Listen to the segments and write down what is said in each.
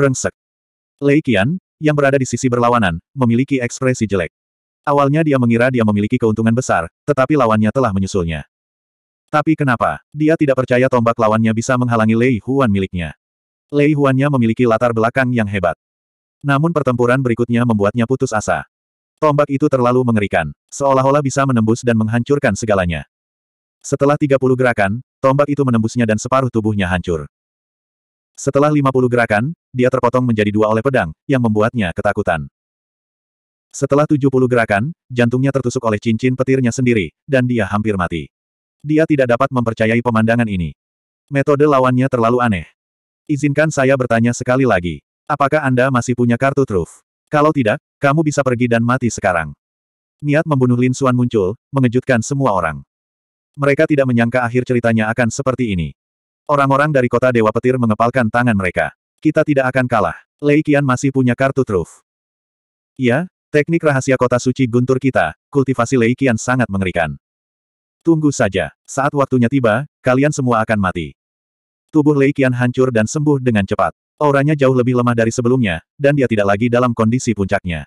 Brengsek. Lei Qian, yang berada di sisi berlawanan, memiliki ekspresi jelek. Awalnya dia mengira dia memiliki keuntungan besar, tetapi lawannya telah menyusulnya. Tapi kenapa? Dia tidak percaya tombak lawannya bisa menghalangi Lei Huan miliknya. Lei Huannya memiliki latar belakang yang hebat. Namun pertempuran berikutnya membuatnya putus asa. Tombak itu terlalu mengerikan, seolah-olah bisa menembus dan menghancurkan segalanya. Setelah 30 gerakan, tombak itu menembusnya dan separuh tubuhnya hancur. Setelah 50 gerakan, dia terpotong menjadi dua oleh pedang, yang membuatnya ketakutan. Setelah 70 gerakan, jantungnya tertusuk oleh cincin petirnya sendiri, dan dia hampir mati. Dia tidak dapat mempercayai pemandangan ini. Metode lawannya terlalu aneh. Izinkan saya bertanya sekali lagi. Apakah Anda masih punya kartu truf? Kalau tidak, kamu bisa pergi dan mati sekarang. Niat membunuh Lin Suan muncul, mengejutkan semua orang. Mereka tidak menyangka akhir ceritanya akan seperti ini. Orang-orang dari kota Dewa Petir mengepalkan tangan mereka. Kita tidak akan kalah. Lei Qian masih punya kartu truf. Ya, teknik rahasia kota suci guntur kita, kultivasi Lei Qian sangat mengerikan. Tunggu saja, saat waktunya tiba, kalian semua akan mati. Tubuh Lei Qian hancur dan sembuh dengan cepat. Auranya jauh lebih lemah dari sebelumnya, dan dia tidak lagi dalam kondisi puncaknya.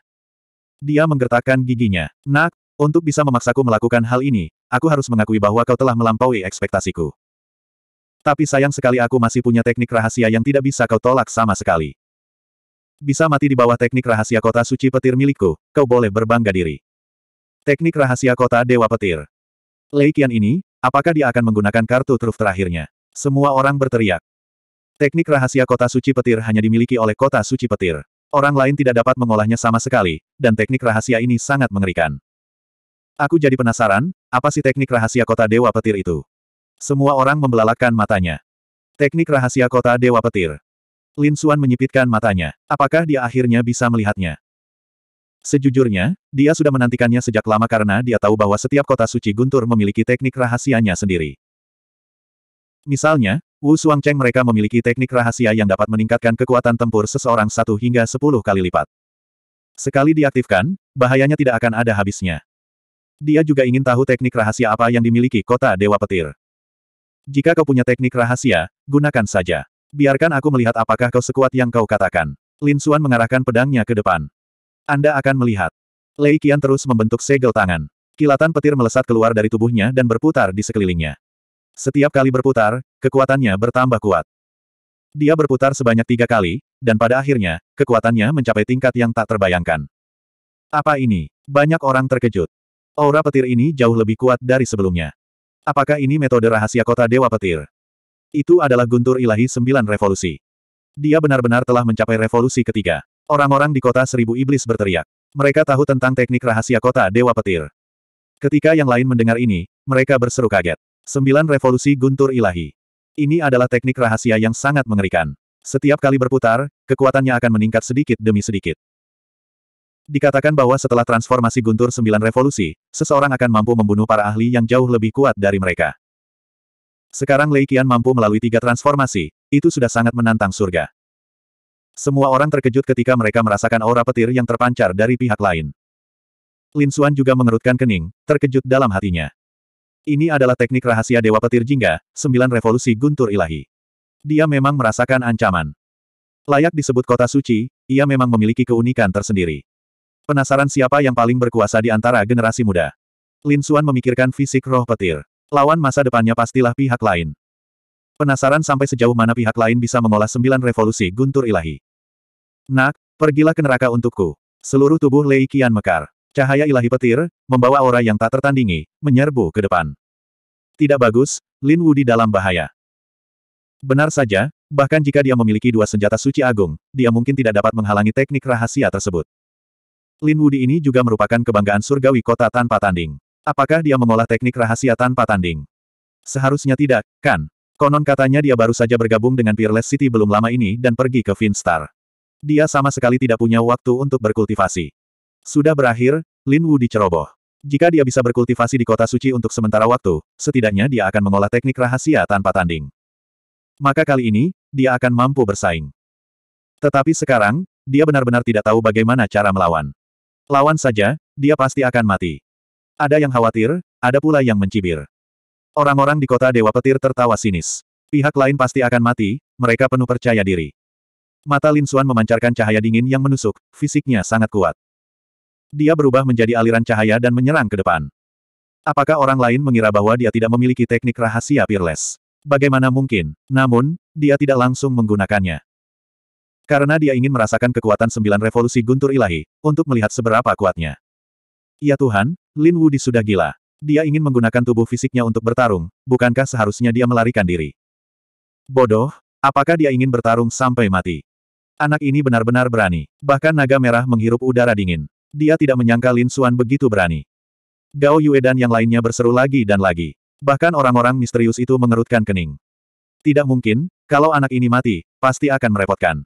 Dia menggertakkan giginya. Nak, untuk bisa memaksaku melakukan hal ini, aku harus mengakui bahwa kau telah melampaui ekspektasiku. Tapi sayang sekali aku masih punya teknik rahasia yang tidak bisa kau tolak sama sekali. Bisa mati di bawah teknik rahasia kota suci petir milikku, kau boleh berbangga diri. Teknik rahasia kota Dewa Petir. Lei ini, apakah dia akan menggunakan kartu truf terakhirnya? Semua orang berteriak. Teknik rahasia kota suci petir hanya dimiliki oleh kota suci petir. Orang lain tidak dapat mengolahnya sama sekali, dan teknik rahasia ini sangat mengerikan. Aku jadi penasaran, apa sih teknik rahasia kota Dewa Petir itu? Semua orang membelalakan matanya. Teknik rahasia kota Dewa Petir. Lin Xuan menyipitkan matanya. Apakah dia akhirnya bisa melihatnya? Sejujurnya, dia sudah menantikannya sejak lama karena dia tahu bahwa setiap kota suci guntur memiliki teknik rahasianya sendiri. Misalnya, Wu Suang Cheng mereka memiliki teknik rahasia yang dapat meningkatkan kekuatan tempur seseorang satu hingga sepuluh kali lipat. Sekali diaktifkan, bahayanya tidak akan ada habisnya. Dia juga ingin tahu teknik rahasia apa yang dimiliki kota Dewa Petir. Jika kau punya teknik rahasia, gunakan saja. Biarkan aku melihat apakah kau sekuat yang kau katakan. Lin Xuan mengarahkan pedangnya ke depan. Anda akan melihat. Lei Qian terus membentuk segel tangan. Kilatan petir melesat keluar dari tubuhnya dan berputar di sekelilingnya. Setiap kali berputar, kekuatannya bertambah kuat. Dia berputar sebanyak tiga kali, dan pada akhirnya, kekuatannya mencapai tingkat yang tak terbayangkan. Apa ini? Banyak orang terkejut. Aura petir ini jauh lebih kuat dari sebelumnya. Apakah ini metode rahasia kota Dewa Petir? Itu adalah guntur ilahi sembilan revolusi. Dia benar-benar telah mencapai revolusi ketiga. Orang-orang di kota seribu iblis berteriak. Mereka tahu tentang teknik rahasia kota Dewa Petir. Ketika yang lain mendengar ini, mereka berseru kaget. Sembilan revolusi guntur ilahi. Ini adalah teknik rahasia yang sangat mengerikan. Setiap kali berputar, kekuatannya akan meningkat sedikit demi sedikit. Dikatakan bahwa setelah transformasi guntur sembilan revolusi, seseorang akan mampu membunuh para ahli yang jauh lebih kuat dari mereka. Sekarang Lei Qian mampu melalui tiga transformasi, itu sudah sangat menantang surga. Semua orang terkejut ketika mereka merasakan aura petir yang terpancar dari pihak lain. Lin Xuan juga mengerutkan kening, terkejut dalam hatinya. Ini adalah teknik rahasia Dewa Petir Jingga, sembilan revolusi guntur ilahi. Dia memang merasakan ancaman. Layak disebut kota suci, ia memang memiliki keunikan tersendiri. Penasaran siapa yang paling berkuasa di antara generasi muda. Lin Xuan memikirkan fisik roh petir. Lawan masa depannya pastilah pihak lain. Penasaran sampai sejauh mana pihak lain bisa mengolah sembilan revolusi guntur ilahi. Nak, pergilah ke neraka untukku. Seluruh tubuh Lei Qian mekar. Cahaya ilahi petir, membawa aura yang tak tertandingi, menyerbu ke depan. Tidak bagus, Lin Wu di dalam bahaya. Benar saja, bahkan jika dia memiliki dua senjata suci agung, dia mungkin tidak dapat menghalangi teknik rahasia tersebut. Lin Wudi ini juga merupakan kebanggaan surgawi kota tanpa tanding. Apakah dia mengolah teknik rahasia tanpa tanding? Seharusnya tidak, kan? Konon katanya dia baru saja bergabung dengan Peerless City belum lama ini dan pergi ke Finstar. Dia sama sekali tidak punya waktu untuk berkultivasi. Sudah berakhir, Lin Wu diceroboh. Jika dia bisa berkultivasi di kota suci untuk sementara waktu, setidaknya dia akan mengolah teknik rahasia tanpa tanding. Maka kali ini, dia akan mampu bersaing. Tetapi sekarang, dia benar-benar tidak tahu bagaimana cara melawan. Lawan saja, dia pasti akan mati. Ada yang khawatir, ada pula yang mencibir. Orang-orang di kota Dewa Petir tertawa sinis. Pihak lain pasti akan mati, mereka penuh percaya diri. Mata Lin Suan memancarkan cahaya dingin yang menusuk, fisiknya sangat kuat. Dia berubah menjadi aliran cahaya dan menyerang ke depan. Apakah orang lain mengira bahwa dia tidak memiliki teknik rahasia Peerless? Bagaimana mungkin? Namun, dia tidak langsung menggunakannya. Karena dia ingin merasakan kekuatan sembilan revolusi guntur ilahi, untuk melihat seberapa kuatnya. Ya Tuhan, Lin Wudi sudah gila. Dia ingin menggunakan tubuh fisiknya untuk bertarung, bukankah seharusnya dia melarikan diri? Bodoh, apakah dia ingin bertarung sampai mati? Anak ini benar-benar berani. Bahkan naga merah menghirup udara dingin. Dia tidak menyangka Lin Xuan begitu berani. Gao Yue dan yang lainnya berseru lagi dan lagi. Bahkan orang-orang misterius itu mengerutkan kening. Tidak mungkin, kalau anak ini mati, pasti akan merepotkan.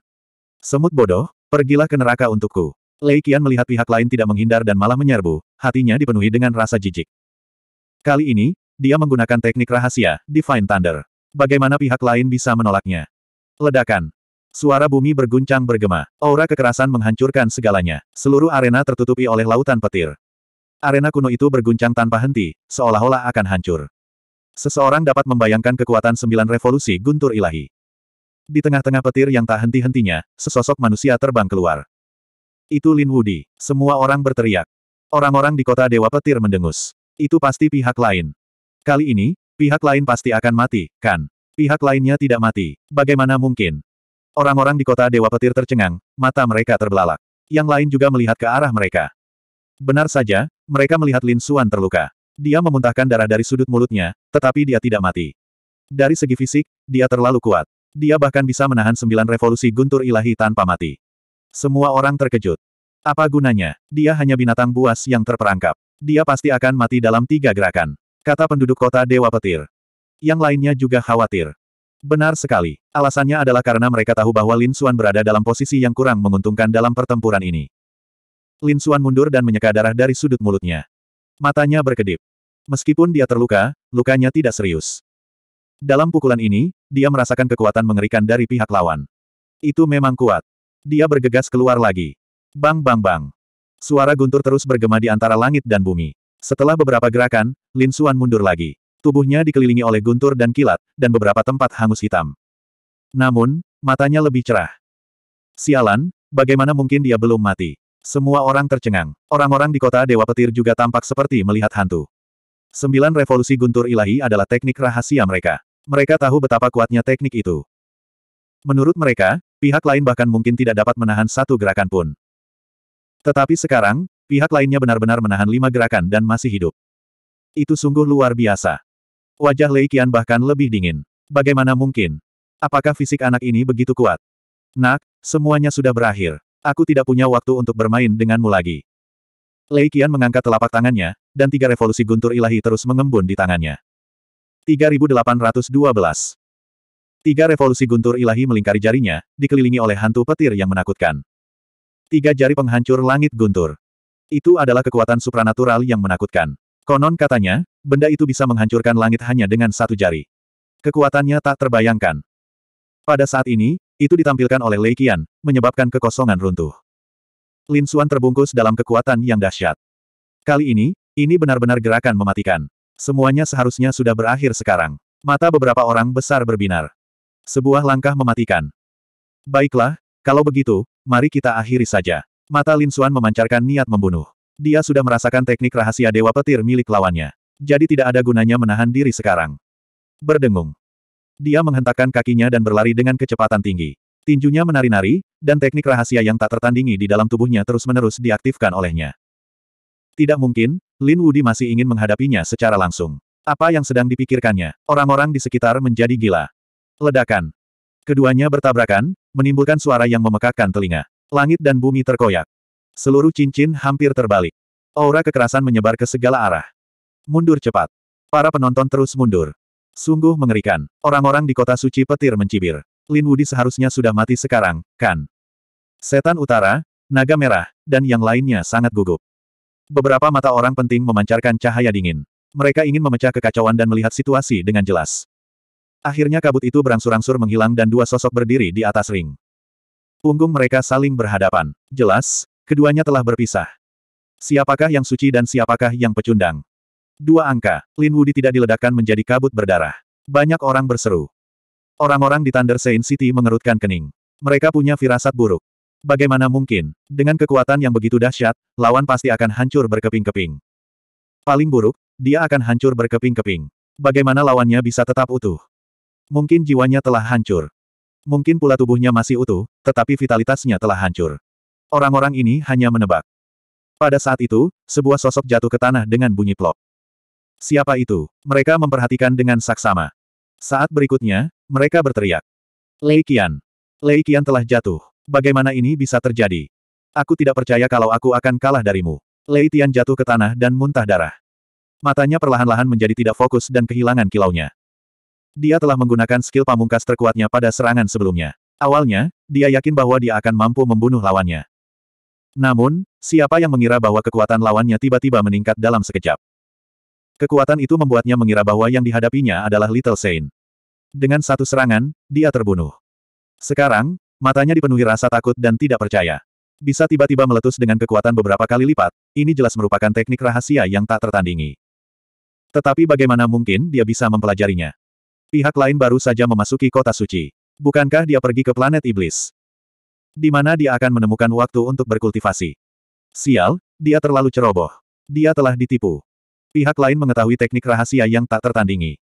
Semut bodoh, pergilah ke neraka untukku. Lei Qian melihat pihak lain tidak menghindar dan malah menyerbu, hatinya dipenuhi dengan rasa jijik. Kali ini, dia menggunakan teknik rahasia, Divine Thunder. Bagaimana pihak lain bisa menolaknya? Ledakan. Suara bumi berguncang bergema. Aura kekerasan menghancurkan segalanya. Seluruh arena tertutupi oleh lautan petir. Arena kuno itu berguncang tanpa henti, seolah-olah akan hancur. Seseorang dapat membayangkan kekuatan sembilan revolusi guntur ilahi. Di tengah-tengah petir yang tak henti-hentinya, sesosok manusia terbang keluar. Itu Lin Wudi. Semua orang berteriak. Orang-orang di kota Dewa Petir mendengus. Itu pasti pihak lain. Kali ini, pihak lain pasti akan mati, kan? Pihak lainnya tidak mati. Bagaimana mungkin? Orang-orang di kota Dewa Petir tercengang, mata mereka terbelalak. Yang lain juga melihat ke arah mereka. Benar saja, mereka melihat Lin Xuan terluka. Dia memuntahkan darah dari sudut mulutnya, tetapi dia tidak mati. Dari segi fisik, dia terlalu kuat. Dia bahkan bisa menahan sembilan revolusi guntur ilahi tanpa mati. Semua orang terkejut. Apa gunanya? Dia hanya binatang buas yang terperangkap. Dia pasti akan mati dalam tiga gerakan. Kata penduduk kota Dewa Petir. Yang lainnya juga khawatir. Benar sekali. Alasannya adalah karena mereka tahu bahwa Lin Xuan berada dalam posisi yang kurang menguntungkan dalam pertempuran ini. Lin Xuan mundur dan menyeka darah dari sudut mulutnya. Matanya berkedip. Meskipun dia terluka, lukanya tidak serius. Dalam pukulan ini, dia merasakan kekuatan mengerikan dari pihak lawan. Itu memang kuat. Dia bergegas keluar lagi. Bang bang bang. Suara guntur terus bergema di antara langit dan bumi. Setelah beberapa gerakan, Lin Suan mundur lagi. Tubuhnya dikelilingi oleh guntur dan kilat, dan beberapa tempat hangus hitam. Namun, matanya lebih cerah. Sialan, bagaimana mungkin dia belum mati? Semua orang tercengang. Orang-orang di kota Dewa Petir juga tampak seperti melihat hantu. Sembilan revolusi guntur ilahi adalah teknik rahasia mereka. Mereka tahu betapa kuatnya teknik itu. Menurut mereka, pihak lain bahkan mungkin tidak dapat menahan satu gerakan pun. Tetapi sekarang, pihak lainnya benar-benar menahan lima gerakan dan masih hidup. Itu sungguh luar biasa. Wajah Lei Qian bahkan lebih dingin. Bagaimana mungkin? Apakah fisik anak ini begitu kuat? Nak, semuanya sudah berakhir. Aku tidak punya waktu untuk bermain denganmu lagi. Lei Qian mengangkat telapak tangannya, dan tiga revolusi guntur ilahi terus mengembun di tangannya. 3812. Tiga revolusi guntur ilahi melingkari jarinya, dikelilingi oleh hantu petir yang menakutkan. Tiga jari penghancur langit guntur. Itu adalah kekuatan supranatural yang menakutkan. Konon katanya, benda itu bisa menghancurkan langit hanya dengan satu jari. Kekuatannya tak terbayangkan. Pada saat ini, itu ditampilkan oleh Lei Qian, menyebabkan kekosongan runtuh. Lin Xuan terbungkus dalam kekuatan yang dahsyat. Kali ini, ini benar-benar gerakan mematikan. Semuanya seharusnya sudah berakhir sekarang. Mata beberapa orang besar berbinar. Sebuah langkah mematikan. Baiklah, kalau begitu, mari kita akhiri saja. Mata Lin Xuan memancarkan niat membunuh. Dia sudah merasakan teknik rahasia dewa petir milik lawannya. Jadi tidak ada gunanya menahan diri sekarang. Berdengung. Dia menghentakkan kakinya dan berlari dengan kecepatan tinggi. Tinjunya menari-nari, dan teknik rahasia yang tak tertandingi di dalam tubuhnya terus-menerus diaktifkan olehnya. Tidak mungkin, Lin Wudi masih ingin menghadapinya secara langsung. Apa yang sedang dipikirkannya? Orang-orang di sekitar menjadi gila. Ledakan. Keduanya bertabrakan, menimbulkan suara yang memekakkan telinga. Langit dan bumi terkoyak. Seluruh cincin hampir terbalik. Aura kekerasan menyebar ke segala arah. Mundur cepat. Para penonton terus mundur. Sungguh mengerikan. Orang-orang di kota suci petir mencibir. Lin Wudi seharusnya sudah mati sekarang, kan? Setan Utara, Naga Merah, dan yang lainnya sangat gugup. Beberapa mata orang penting memancarkan cahaya dingin. Mereka ingin memecah kekacauan dan melihat situasi dengan jelas. Akhirnya kabut itu berangsur-angsur menghilang dan dua sosok berdiri di atas ring. Punggung mereka saling berhadapan. Jelas, keduanya telah berpisah. Siapakah yang suci dan siapakah yang pecundang? Dua angka, Lin Wudi tidak diledakkan menjadi kabut berdarah. Banyak orang berseru. Orang-orang di Thunder Saint City mengerutkan kening. Mereka punya firasat buruk. Bagaimana mungkin, dengan kekuatan yang begitu dahsyat, lawan pasti akan hancur berkeping-keping. Paling buruk, dia akan hancur berkeping-keping. Bagaimana lawannya bisa tetap utuh? Mungkin jiwanya telah hancur. Mungkin pula tubuhnya masih utuh, tetapi vitalitasnya telah hancur. Orang-orang ini hanya menebak. Pada saat itu, sebuah sosok jatuh ke tanah dengan bunyi plop. Siapa itu? Mereka memperhatikan dengan saksama. Saat berikutnya, mereka berteriak. Lei Qian. Lei Qian telah jatuh. Bagaimana ini bisa terjadi? Aku tidak percaya kalau aku akan kalah darimu. Lei Tian jatuh ke tanah dan muntah darah. Matanya perlahan-lahan menjadi tidak fokus dan kehilangan kilaunya. Dia telah menggunakan skill pamungkas terkuatnya pada serangan sebelumnya. Awalnya, dia yakin bahwa dia akan mampu membunuh lawannya. Namun, siapa yang mengira bahwa kekuatan lawannya tiba-tiba meningkat dalam sekejap? Kekuatan itu membuatnya mengira bahwa yang dihadapinya adalah Little Saint. Dengan satu serangan, dia terbunuh. Sekarang, Matanya dipenuhi rasa takut dan tidak percaya. Bisa tiba-tiba meletus dengan kekuatan beberapa kali lipat, ini jelas merupakan teknik rahasia yang tak tertandingi. Tetapi bagaimana mungkin dia bisa mempelajarinya? Pihak lain baru saja memasuki kota suci. Bukankah dia pergi ke planet iblis? Di mana dia akan menemukan waktu untuk berkultivasi? Sial, dia terlalu ceroboh. Dia telah ditipu. Pihak lain mengetahui teknik rahasia yang tak tertandingi.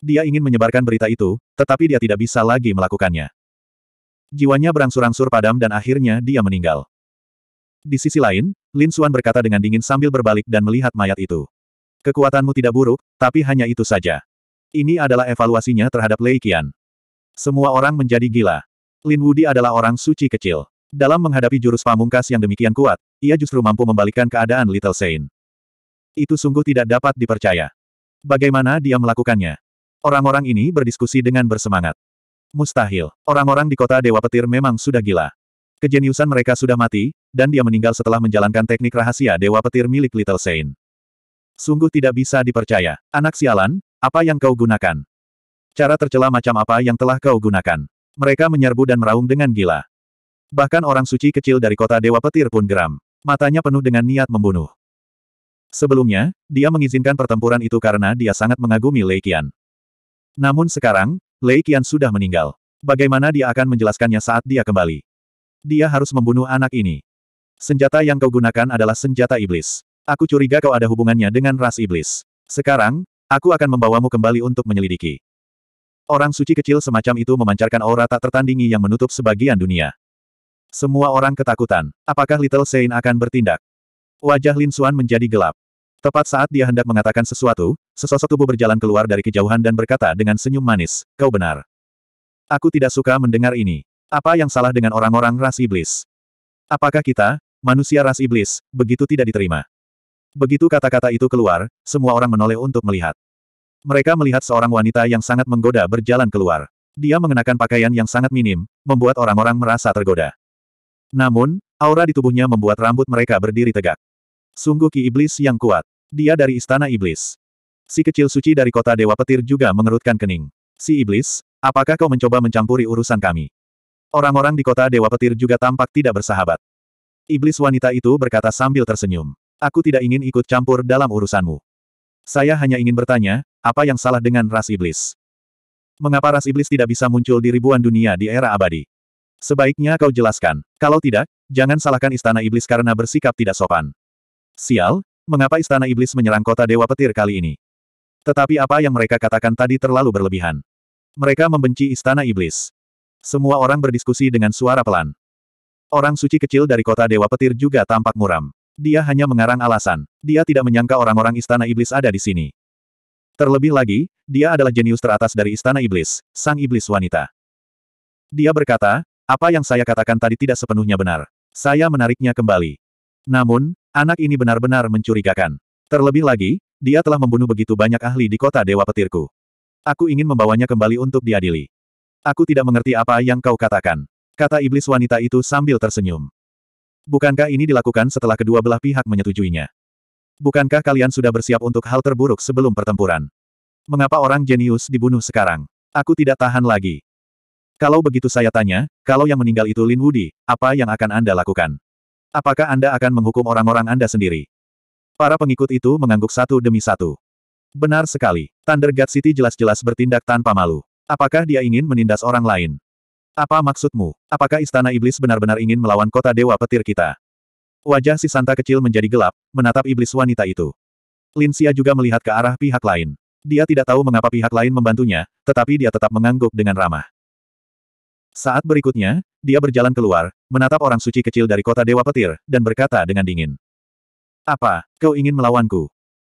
Dia ingin menyebarkan berita itu, tetapi dia tidak bisa lagi melakukannya. Jiwanya berangsur-angsur padam dan akhirnya dia meninggal. Di sisi lain, Lin Xuan berkata dengan dingin sambil berbalik dan melihat mayat itu. Kekuatanmu tidak buruk, tapi hanya itu saja. Ini adalah evaluasinya terhadap Lei Qian. Semua orang menjadi gila. Lin Wudi adalah orang suci kecil. Dalam menghadapi jurus pamungkas yang demikian kuat, ia justru mampu membalikkan keadaan Little Saint. Itu sungguh tidak dapat dipercaya. Bagaimana dia melakukannya? Orang-orang ini berdiskusi dengan bersemangat. Mustahil. Orang-orang di kota Dewa Petir memang sudah gila. Kejeniusan mereka sudah mati, dan dia meninggal setelah menjalankan teknik rahasia Dewa Petir milik Little Saint. Sungguh tidak bisa dipercaya. Anak sialan, apa yang kau gunakan? Cara tercela macam apa yang telah kau gunakan? Mereka menyerbu dan meraung dengan gila. Bahkan orang suci kecil dari kota Dewa Petir pun geram. Matanya penuh dengan niat membunuh. Sebelumnya, dia mengizinkan pertempuran itu karena dia sangat mengagumi Lei Qian. Namun sekarang, Lei Qian sudah meninggal. Bagaimana dia akan menjelaskannya saat dia kembali? Dia harus membunuh anak ini. Senjata yang kau gunakan adalah senjata iblis. Aku curiga kau ada hubungannya dengan ras iblis. Sekarang, aku akan membawamu kembali untuk menyelidiki. Orang suci kecil semacam itu memancarkan aura tak tertandingi yang menutup sebagian dunia. Semua orang ketakutan. Apakah Little Sein akan bertindak? Wajah Lin Xuan menjadi gelap. Tepat saat dia hendak mengatakan sesuatu, sesosok tubuh berjalan keluar dari kejauhan dan berkata dengan senyum manis, kau benar. Aku tidak suka mendengar ini. Apa yang salah dengan orang-orang ras iblis? Apakah kita, manusia ras iblis, begitu tidak diterima? Begitu kata-kata itu keluar, semua orang menoleh untuk melihat. Mereka melihat seorang wanita yang sangat menggoda berjalan keluar. Dia mengenakan pakaian yang sangat minim, membuat orang-orang merasa tergoda. Namun, aura di tubuhnya membuat rambut mereka berdiri tegak. Sungguh ki iblis yang kuat. Dia dari istana iblis. Si kecil suci dari kota Dewa Petir juga mengerutkan kening. Si iblis, apakah kau mencoba mencampuri urusan kami? Orang-orang di kota Dewa Petir juga tampak tidak bersahabat. Iblis wanita itu berkata sambil tersenyum. Aku tidak ingin ikut campur dalam urusanmu. Saya hanya ingin bertanya, apa yang salah dengan ras iblis? Mengapa ras iblis tidak bisa muncul di ribuan dunia di era abadi? Sebaiknya kau jelaskan. Kalau tidak, jangan salahkan istana iblis karena bersikap tidak sopan. Sial, mengapa istana iblis menyerang kota Dewa Petir kali ini? Tetapi apa yang mereka katakan tadi terlalu berlebihan. Mereka membenci istana iblis. Semua orang berdiskusi dengan suara pelan. Orang suci kecil dari kota Dewa Petir juga tampak muram. Dia hanya mengarang alasan. Dia tidak menyangka orang-orang istana iblis ada di sini. Terlebih lagi, dia adalah jenius teratas dari istana iblis, sang iblis wanita. Dia berkata, apa yang saya katakan tadi tidak sepenuhnya benar. Saya menariknya kembali. Namun, Anak ini benar-benar mencurigakan. Terlebih lagi, dia telah membunuh begitu banyak ahli di kota Dewa Petirku. Aku ingin membawanya kembali untuk diadili. Aku tidak mengerti apa yang kau katakan. Kata iblis wanita itu sambil tersenyum. Bukankah ini dilakukan setelah kedua belah pihak menyetujuinya? Bukankah kalian sudah bersiap untuk hal terburuk sebelum pertempuran? Mengapa orang jenius dibunuh sekarang? Aku tidak tahan lagi. Kalau begitu saya tanya, kalau yang meninggal itu Lin Wudi, apa yang akan Anda lakukan? Apakah Anda akan menghukum orang-orang Anda sendiri? Para pengikut itu mengangguk satu demi satu. Benar sekali. Thunder God City jelas-jelas bertindak tanpa malu. Apakah dia ingin menindas orang lain? Apa maksudmu? Apakah Istana Iblis benar-benar ingin melawan kota Dewa Petir kita? Wajah si Santa kecil menjadi gelap, menatap iblis wanita itu. Lin Xia juga melihat ke arah pihak lain. Dia tidak tahu mengapa pihak lain membantunya, tetapi dia tetap mengangguk dengan ramah. Saat berikutnya, dia berjalan keluar, menatap orang suci kecil dari kota Dewa Petir, dan berkata dengan dingin. Apa, kau ingin melawanku?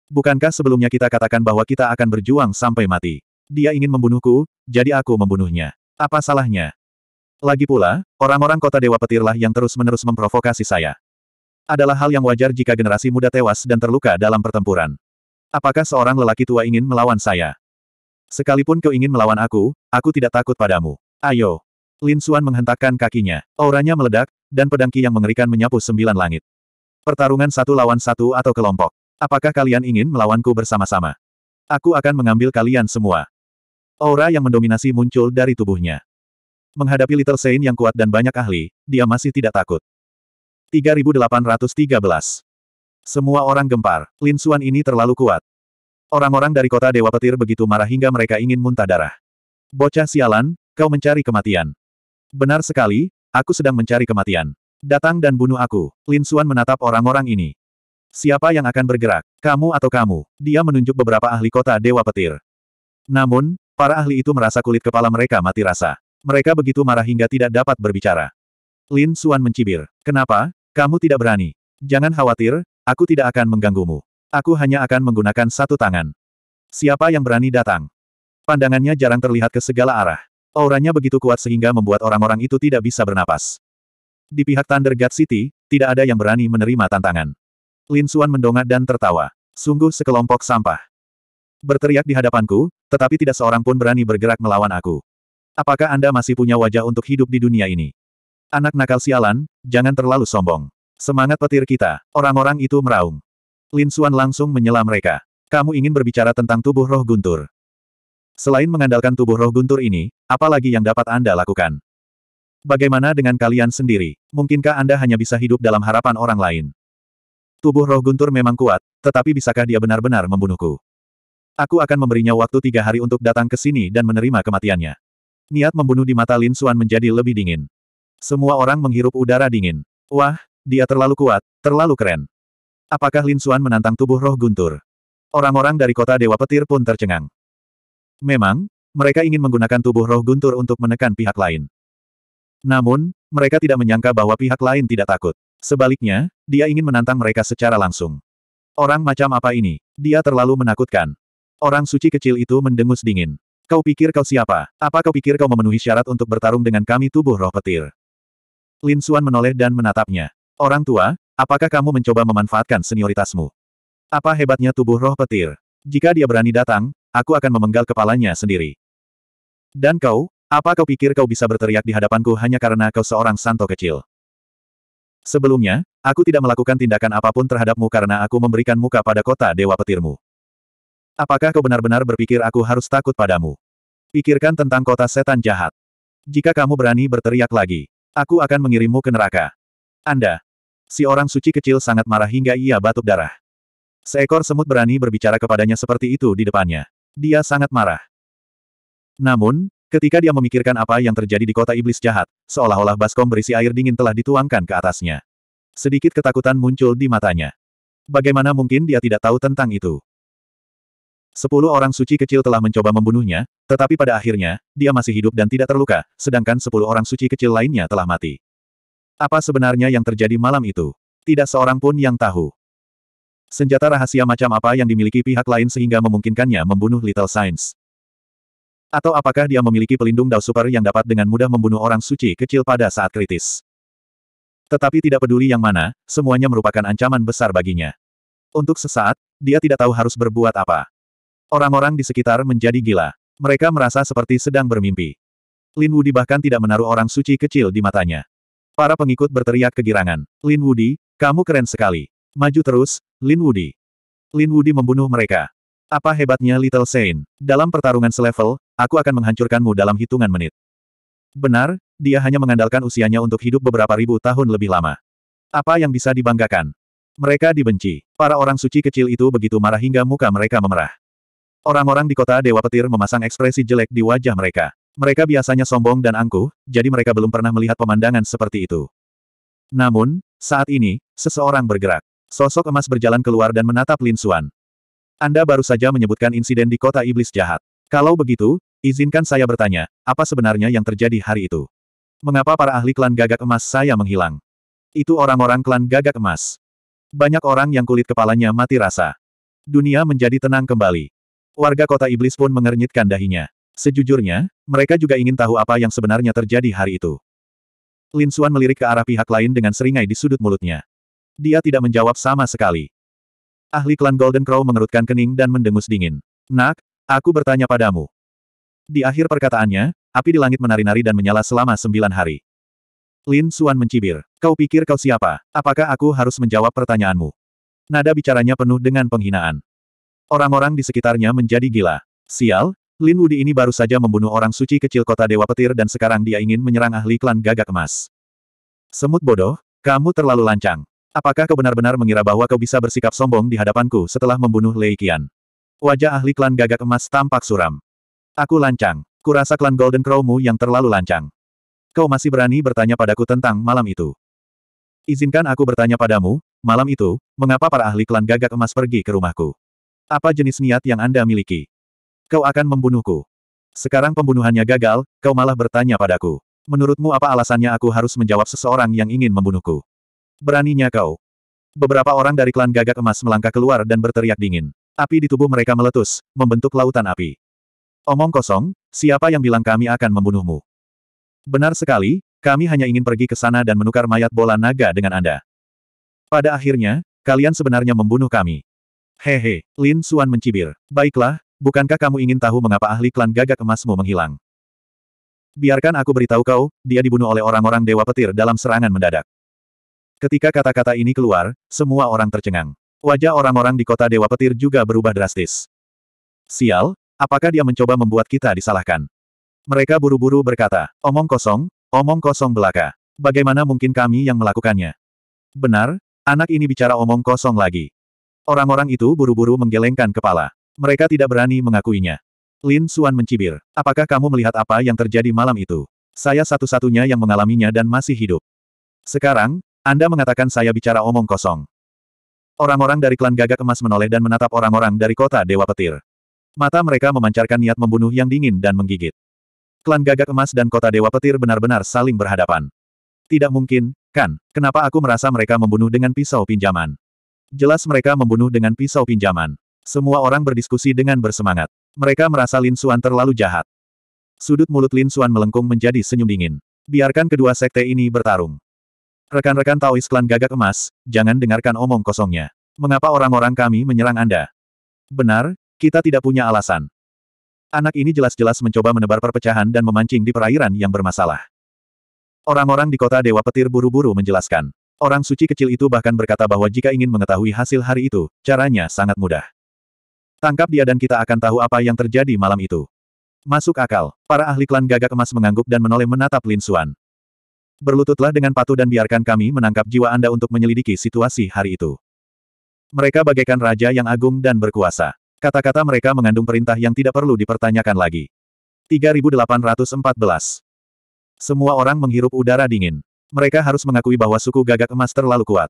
Bukankah sebelumnya kita katakan bahwa kita akan berjuang sampai mati? Dia ingin membunuhku, jadi aku membunuhnya. Apa salahnya? Lagi pula, orang-orang kota Dewa Petirlah yang terus-menerus memprovokasi saya. Adalah hal yang wajar jika generasi muda tewas dan terluka dalam pertempuran. Apakah seorang lelaki tua ingin melawan saya? Sekalipun kau ingin melawan aku, aku tidak takut padamu. Ayo, Lin Suan menghentakkan kakinya. Auranya meledak, dan pedang Qi yang mengerikan menyapu sembilan langit. Pertarungan satu lawan satu atau kelompok. Apakah kalian ingin melawanku bersama-sama? Aku akan mengambil kalian semua. Aura yang mendominasi muncul dari tubuhnya. Menghadapi Little Saint yang kuat dan banyak ahli, dia masih tidak takut. 3813 Semua orang gempar, Lin Suan ini terlalu kuat. Orang-orang dari kota Dewa Petir begitu marah hingga mereka ingin muntah darah. Bocah sialan, kau mencari kematian. Benar sekali, aku sedang mencari kematian. Datang dan bunuh aku. Lin Xuan menatap orang-orang ini. Siapa yang akan bergerak? Kamu atau kamu? Dia menunjuk beberapa ahli kota Dewa Petir. Namun, para ahli itu merasa kulit kepala mereka mati rasa. Mereka begitu marah hingga tidak dapat berbicara. Lin Xuan mencibir. Kenapa? Kamu tidak berani. Jangan khawatir, aku tidak akan mengganggumu. Aku hanya akan menggunakan satu tangan. Siapa yang berani datang? Pandangannya jarang terlihat ke segala arah. Auranya begitu kuat sehingga membuat orang-orang itu tidak bisa bernapas. Di pihak Thunder God City, tidak ada yang berani menerima tantangan. Lin Xuan mendongak dan tertawa. Sungguh sekelompok sampah. Berteriak di hadapanku, tetapi tidak seorang pun berani bergerak melawan aku. Apakah Anda masih punya wajah untuk hidup di dunia ini? Anak nakal sialan, jangan terlalu sombong. Semangat petir kita, orang-orang itu meraung. Lin Xuan langsung menyela mereka. Kamu ingin berbicara tentang tubuh roh guntur. Selain mengandalkan tubuh roh guntur ini, apa lagi yang dapat Anda lakukan? Bagaimana dengan kalian sendiri? Mungkinkah Anda hanya bisa hidup dalam harapan orang lain? Tubuh roh guntur memang kuat, tetapi bisakah dia benar-benar membunuhku? Aku akan memberinya waktu tiga hari untuk datang ke sini dan menerima kematiannya. Niat membunuh di mata Lin Xuan menjadi lebih dingin. Semua orang menghirup udara dingin. Wah, dia terlalu kuat, terlalu keren. Apakah Lin Xuan menantang tubuh roh guntur? Orang-orang dari kota Dewa Petir pun tercengang. Memang, mereka ingin menggunakan tubuh roh guntur untuk menekan pihak lain. Namun, mereka tidak menyangka bahwa pihak lain tidak takut. Sebaliknya, dia ingin menantang mereka secara langsung. Orang macam apa ini? Dia terlalu menakutkan. Orang suci kecil itu mendengus dingin. Kau pikir kau siapa? Apa kau pikir kau memenuhi syarat untuk bertarung dengan kami tubuh roh petir? Lin Xuan menoleh dan menatapnya. Orang tua, apakah kamu mencoba memanfaatkan senioritasmu? Apa hebatnya tubuh roh petir? Jika dia berani datang, aku akan memenggal kepalanya sendiri. Dan kau, apa kau pikir kau bisa berteriak di hadapanku hanya karena kau seorang santo kecil? Sebelumnya, aku tidak melakukan tindakan apapun terhadapmu karena aku memberikan muka pada kota dewa petirmu. Apakah kau benar-benar berpikir aku harus takut padamu? Pikirkan tentang kota setan jahat. Jika kamu berani berteriak lagi, aku akan mengirimmu ke neraka. Anda, si orang suci kecil sangat marah hingga ia batuk darah. Seekor semut berani berbicara kepadanya seperti itu di depannya. Dia sangat marah. Namun, ketika dia memikirkan apa yang terjadi di kota iblis jahat, seolah-olah baskom berisi air dingin telah dituangkan ke atasnya. Sedikit ketakutan muncul di matanya. Bagaimana mungkin dia tidak tahu tentang itu? Sepuluh orang suci kecil telah mencoba membunuhnya, tetapi pada akhirnya, dia masih hidup dan tidak terluka, sedangkan sepuluh orang suci kecil lainnya telah mati. Apa sebenarnya yang terjadi malam itu? Tidak seorang pun yang tahu. Senjata rahasia macam apa yang dimiliki pihak lain sehingga memungkinkannya membunuh Little Science? Atau apakah dia memiliki pelindung Dao Super yang dapat dengan mudah membunuh orang suci kecil pada saat kritis? Tetapi tidak peduli yang mana, semuanya merupakan ancaman besar baginya. Untuk sesaat, dia tidak tahu harus berbuat apa. Orang-orang di sekitar menjadi gila. Mereka merasa seperti sedang bermimpi. Lin Wudi bahkan tidak menaruh orang suci kecil di matanya. Para pengikut berteriak kegirangan. Lin Wudi, kamu keren sekali. Maju terus, Lin Wudi. Lin Wudi membunuh mereka. Apa hebatnya Little Saint? Dalam pertarungan selevel, aku akan menghancurkanmu dalam hitungan menit. Benar, dia hanya mengandalkan usianya untuk hidup beberapa ribu tahun lebih lama. Apa yang bisa dibanggakan? Mereka dibenci. Para orang suci kecil itu begitu marah hingga muka mereka memerah. Orang-orang di kota Dewa Petir memasang ekspresi jelek di wajah mereka. Mereka biasanya sombong dan angkuh, jadi mereka belum pernah melihat pemandangan seperti itu. Namun, saat ini, seseorang bergerak. Sosok emas berjalan keluar dan menatap Lin Xuan. Anda baru saja menyebutkan insiden di kota iblis jahat. Kalau begitu, izinkan saya bertanya, apa sebenarnya yang terjadi hari itu? Mengapa para ahli klan gagak emas saya menghilang? Itu orang-orang klan gagak emas. Banyak orang yang kulit kepalanya mati rasa. Dunia menjadi tenang kembali. Warga kota iblis pun mengernyitkan dahinya. Sejujurnya, mereka juga ingin tahu apa yang sebenarnya terjadi hari itu. Lin Xuan melirik ke arah pihak lain dengan seringai di sudut mulutnya. Dia tidak menjawab sama sekali. Ahli klan Golden Crow mengerutkan kening dan mendengus dingin. Nak, aku bertanya padamu. Di akhir perkataannya, api di langit menari-nari dan menyala selama sembilan hari. Lin Suan mencibir. Kau pikir kau siapa? Apakah aku harus menjawab pertanyaanmu? Nada bicaranya penuh dengan penghinaan. Orang-orang di sekitarnya menjadi gila. Sial, Lin Wudi ini baru saja membunuh orang suci kecil kota Dewa Petir dan sekarang dia ingin menyerang ahli klan gagak emas. Semut bodoh, kamu terlalu lancang. Apakah kau benar-benar mengira bahwa kau bisa bersikap sombong di hadapanku setelah membunuh Lei Qian? Wajah ahli klan gagak emas tampak suram. Aku lancang. Kurasa klan Golden Crowmu yang terlalu lancang. Kau masih berani bertanya padaku tentang malam itu. Izinkan aku bertanya padamu, malam itu, mengapa para ahli klan gagak emas pergi ke rumahku? Apa jenis niat yang Anda miliki? Kau akan membunuhku. Sekarang pembunuhannya gagal, kau malah bertanya padaku. Menurutmu apa alasannya aku harus menjawab seseorang yang ingin membunuhku? Beraninya kau. Beberapa orang dari klan gagak emas melangkah keluar dan berteriak dingin. Api di tubuh mereka meletus, membentuk lautan api. Omong kosong, siapa yang bilang kami akan membunuhmu? Benar sekali, kami hanya ingin pergi ke sana dan menukar mayat bola naga dengan Anda. Pada akhirnya, kalian sebenarnya membunuh kami. Hehe, Lin Suan mencibir. Baiklah, bukankah kamu ingin tahu mengapa ahli klan gagak emasmu menghilang? Biarkan aku beritahu kau, dia dibunuh oleh orang-orang Dewa Petir dalam serangan mendadak. Ketika kata-kata ini keluar, semua orang tercengang. Wajah orang-orang di kota Dewa Petir juga berubah drastis. Sial, apakah dia mencoba membuat kita disalahkan? Mereka buru-buru berkata, omong kosong, omong kosong belaka. Bagaimana mungkin kami yang melakukannya? Benar, anak ini bicara omong kosong lagi. Orang-orang itu buru-buru menggelengkan kepala. Mereka tidak berani mengakuinya. Lin Suan mencibir. Apakah kamu melihat apa yang terjadi malam itu? Saya satu-satunya yang mengalaminya dan masih hidup. Sekarang, anda mengatakan saya bicara omong kosong. Orang-orang dari klan gagak emas menoleh dan menatap orang-orang dari kota Dewa Petir. Mata mereka memancarkan niat membunuh yang dingin dan menggigit. Klan gagak emas dan kota Dewa Petir benar-benar saling berhadapan. Tidak mungkin, kan, kenapa aku merasa mereka membunuh dengan pisau pinjaman? Jelas mereka membunuh dengan pisau pinjaman. Semua orang berdiskusi dengan bersemangat. Mereka merasa Lin Suan terlalu jahat. Sudut mulut Lin Suan melengkung menjadi senyum dingin. Biarkan kedua sekte ini bertarung. Rekan-rekan Taois klan gagak emas, jangan dengarkan omong kosongnya. Mengapa orang-orang kami menyerang Anda? Benar, kita tidak punya alasan. Anak ini jelas-jelas mencoba menebar perpecahan dan memancing di perairan yang bermasalah. Orang-orang di kota Dewa Petir buru-buru menjelaskan. Orang suci kecil itu bahkan berkata bahwa jika ingin mengetahui hasil hari itu, caranya sangat mudah. Tangkap dia dan kita akan tahu apa yang terjadi malam itu. Masuk akal. Para ahli klan gagak emas mengangguk dan menoleh menatap Lin Suan. Berlututlah dengan patuh dan biarkan kami menangkap jiwa Anda untuk menyelidiki situasi hari itu. Mereka bagaikan raja yang agung dan berkuasa. Kata-kata mereka mengandung perintah yang tidak perlu dipertanyakan lagi. 3814. Semua orang menghirup udara dingin. Mereka harus mengakui bahwa suku gagak emas terlalu kuat.